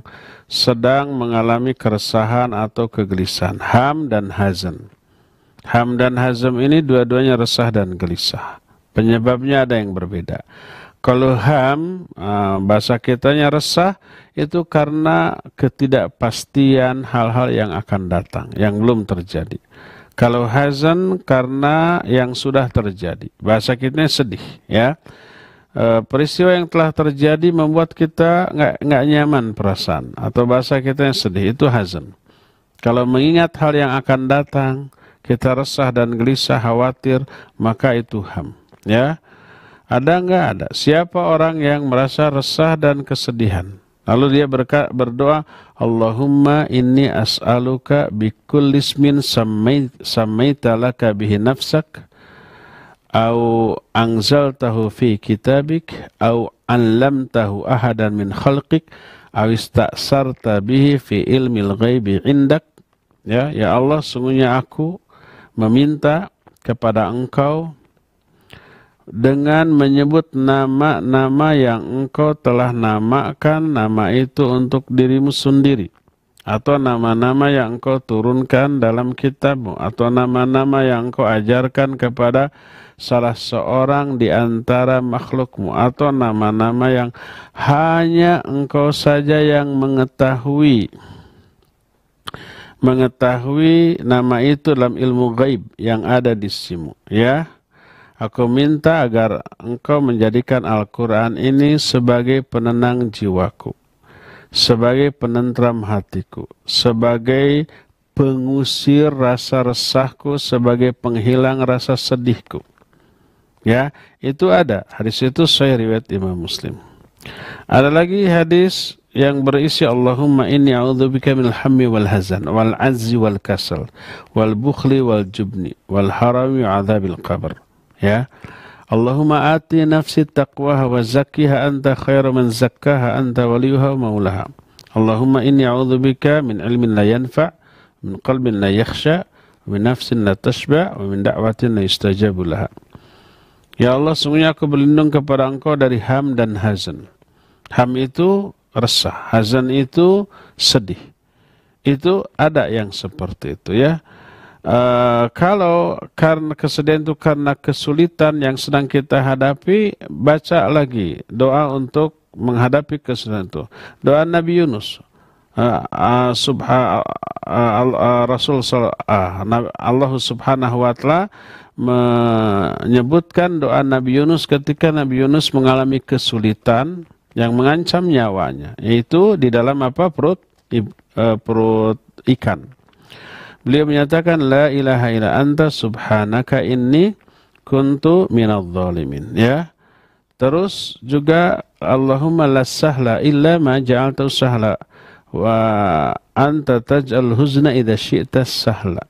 sedang mengalami keresahan atau kegelisahan, ham dan hazan. Ham dan hazem ini dua-duanya resah dan gelisah. Penyebabnya ada yang berbeda. Kalau ham, ah, bahasa kitanya resah, itu karena ketidakpastian hal-hal yang akan datang, yang belum terjadi. Kalau hazan karena yang sudah terjadi. Bahasa kita sedih ya. E, peristiwa yang telah terjadi membuat kita nggak nyaman perasaan atau bahasa kita yang sedih itu hazan. Kalau mengingat hal yang akan datang, kita resah dan gelisah, khawatir, maka itu ham. Ya, ada nggak ada? Siapa orang yang merasa resah dan kesedihan? Lalu dia berka, berdoa, Allahumma inni as'aluka bikul ismin sammaita talaka bihi nafsak au tahu fi kitabik au anlamtahu ahadan min khalqik au istaksarta bihi fi ilmil ghaibi indak ya ya Allah sungguhnya aku meminta kepada engkau dengan menyebut nama-nama yang engkau telah namakan nama itu untuk dirimu sendiri atau nama-nama yang engkau turunkan dalam kitabmu atau nama-nama yang engkau ajarkan kepada salah seorang di antara makhlukmu atau nama-nama yang hanya engkau saja yang mengetahui mengetahui nama itu dalam ilmu gaib yang ada di simu ya Aku minta agar engkau menjadikan Al-Quran ini sebagai penenang jiwaku, sebagai penentram hatiku, sebagai pengusir rasa resahku, sebagai penghilang rasa sedihku. Ya, itu ada. Hadis itu saya riwayat Imam Muslim. Ada lagi hadis yang berisi Allahumma inni a'udzubika minal hammi wal hazan wal azzi wal kasal wal bukhli wal jubni wal harami wa adzabil qabr ya Allahumma ati nafsi taqwa wa zakkiha anta khairu man zakkaha anta waliyuha wa maulaha Allahumma inni a'udzubika min ilmin la yanfa min qalbin la yakhsha min nafsin la tashba wa min da'watin la yustajabu laha Ya Allah, sungguhnya aku berlindung kepada engkau dari ham dan hazan. Ham itu resah, hazan itu sedih. Itu ada yang seperti itu ya. Eh, kalau karena kesedihan itu karena kesulitan yang sedang kita hadapi, baca lagi doa untuk menghadapi kesulitan itu. Doa Nabi Yunus. Uh, uh, subha, Rasul Allah Subhanahu wa taala menyebutkan doa Nabi Yunus ketika Nabi Yunus mengalami kesulitan yang mengancam nyawanya, yaitu di dalam apa perut perut ikan. Beliau menyatakan la ilaha illa anta subhanaka inni kuntu minadh-dhalimin ya. Terus juga Allahumma la sahla illa ma ja'altahu sahla wa anta taj'al huzna idza syi'ta sahla.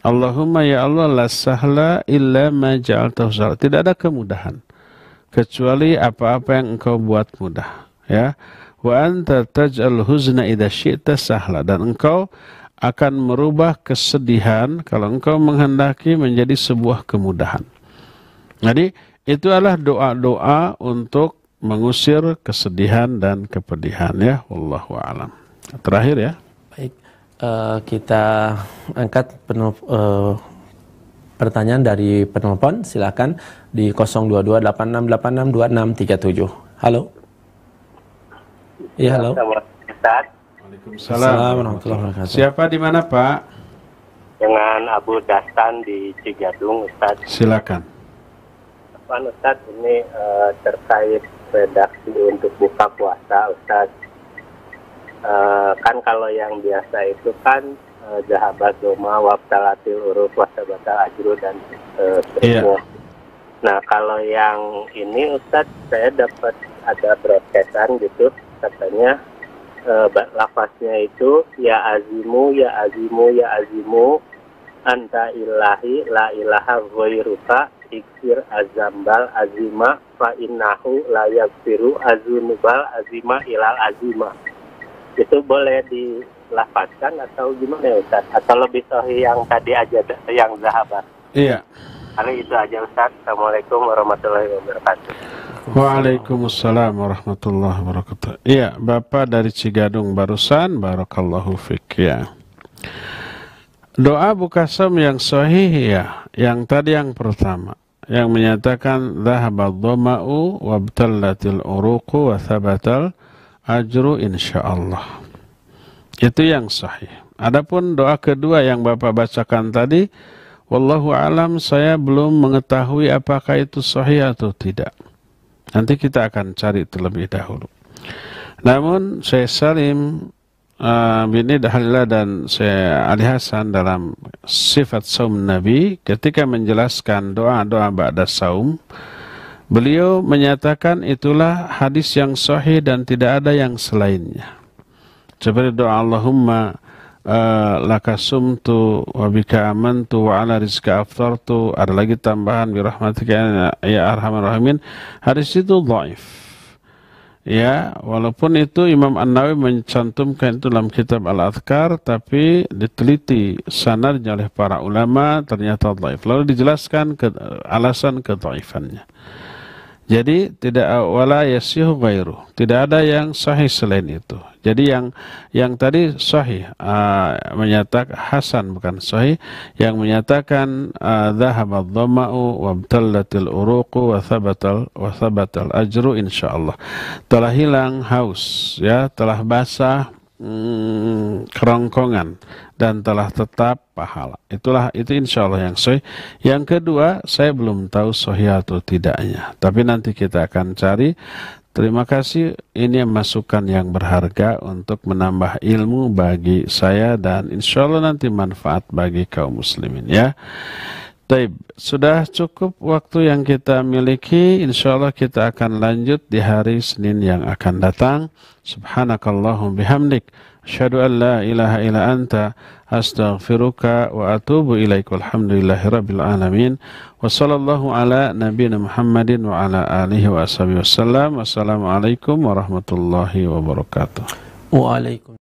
Allahumma ya Allah la sahla illa ma ja'altahu sahla. Tidak ada kemudahan kecuali apa-apa yang engkau buat mudah ya. Wa anta taj'al huzna idza syi'ta sahla dan engkau akan merubah kesedihan kalau engkau menghendaki menjadi sebuah kemudahan. Jadi itu adalah doa-doa untuk mengusir kesedihan dan kepedihan ya, wallahu alam. Terakhir ya. Baik, uh, kita angkat penuh, eh, uh, pertanyaan dari penelpon, silakan di 0228686267. Halo. Iya, halo. Ustaz. Waalaikumsalam warahmatullahi wabarakatuh. Siapa di mana Pak? Dengan Abu Dastan di Cigadung Ustaz. Silakan. Pak anu, Ustaz ini uh, terkait redaksi untuk buka puasa Ustaz. Uh, kan kalau yang biasa itu kan uh, jahabat doma waftalatil uruf batal ajru dan uh, Iya. Nah kalau yang ini Ustaz, saya dapat ada broadcastan gitu katanya uh, lafaznya itu ya azimu ya azimu ya azimu anta ilahi la ilaha ghairuka iksir azambal azima fa innahu la yakfiru azunubal azima ilal azima itu boleh dilafazkan atau gimana ya Ustaz? Atau lebih sahih yang tadi aja yang zahabat. Iya. Hari itu aja Ustaz. Assalamualaikum warahmatullahi wabarakatuh. Waalaikumsalam warahmatullahi wabarakatuh. Iya, Bapak dari Cigadung barusan barakallahu fik ya. Doa buka sem yang sahih ya, yang tadi yang pertama yang menyatakan dhahabad dhama'u wabtallatil uruqu wa thabatal ajru insyaallah. Itu yang sahih. Adapun doa kedua yang Bapak bacakan tadi, wallahu alam saya belum mengetahui apakah itu sahih atau tidak. Nanti kita akan cari terlebih dahulu. Namun saya Salim eh, bin dan saya Ali Hasan dalam sifat saum Nabi ketika menjelaskan doa-doa ba'da saum Beliau menyatakan itulah hadis yang sahih dan tidak ada yang selainnya. Seperti doa Allahumma uh, eh, lakasum tu wabika aman tu wa ala rizka aftar tu ada lagi tambahan birahmatika ya arhamar rahimin hadis itu dhaif ya walaupun itu Imam An-Nawawi mencantumkan itu dalam kitab Al-Adhkar tapi diteliti sanadnya oleh para ulama ternyata dhaif lalu dijelaskan ke, alasan kedhaifannya Jadi tidak wala yasihu ghairu. Tidak ada yang sahih selain itu. Jadi yang yang tadi sahih uh, menyatakan hasan bukan sahih yang menyatakan dhahabadh dhama'u wabtallatil uruqu wa thabatal wa thabatal ajru insyaallah. Telah hilang haus ya, telah basah hmm, kerongkongan dan telah tetap pahala. Itulah itu insya Allah yang sesuai. Yang kedua, saya belum tahu sohi atau tidaknya. Tapi nanti kita akan cari. Terima kasih. Ini masukan yang berharga untuk menambah ilmu bagi saya dan insya Allah nanti manfaat bagi kaum muslimin ya. Taib, sudah cukup waktu yang kita miliki. Insya Allah kita akan lanjut di hari Senin yang akan datang. Subhanakallahum bihamdik. Asyadu an la ilaha ila anta. Astaghfiruka wa atubu ilaiku. Alhamdulillahi rabbil alamin. Wa ala nabina Muhammadin wa ala alihi wa ashabihi wassalam. Wassalamualaikum warahmatullahi wabarakatuh. Waalaikumsalam.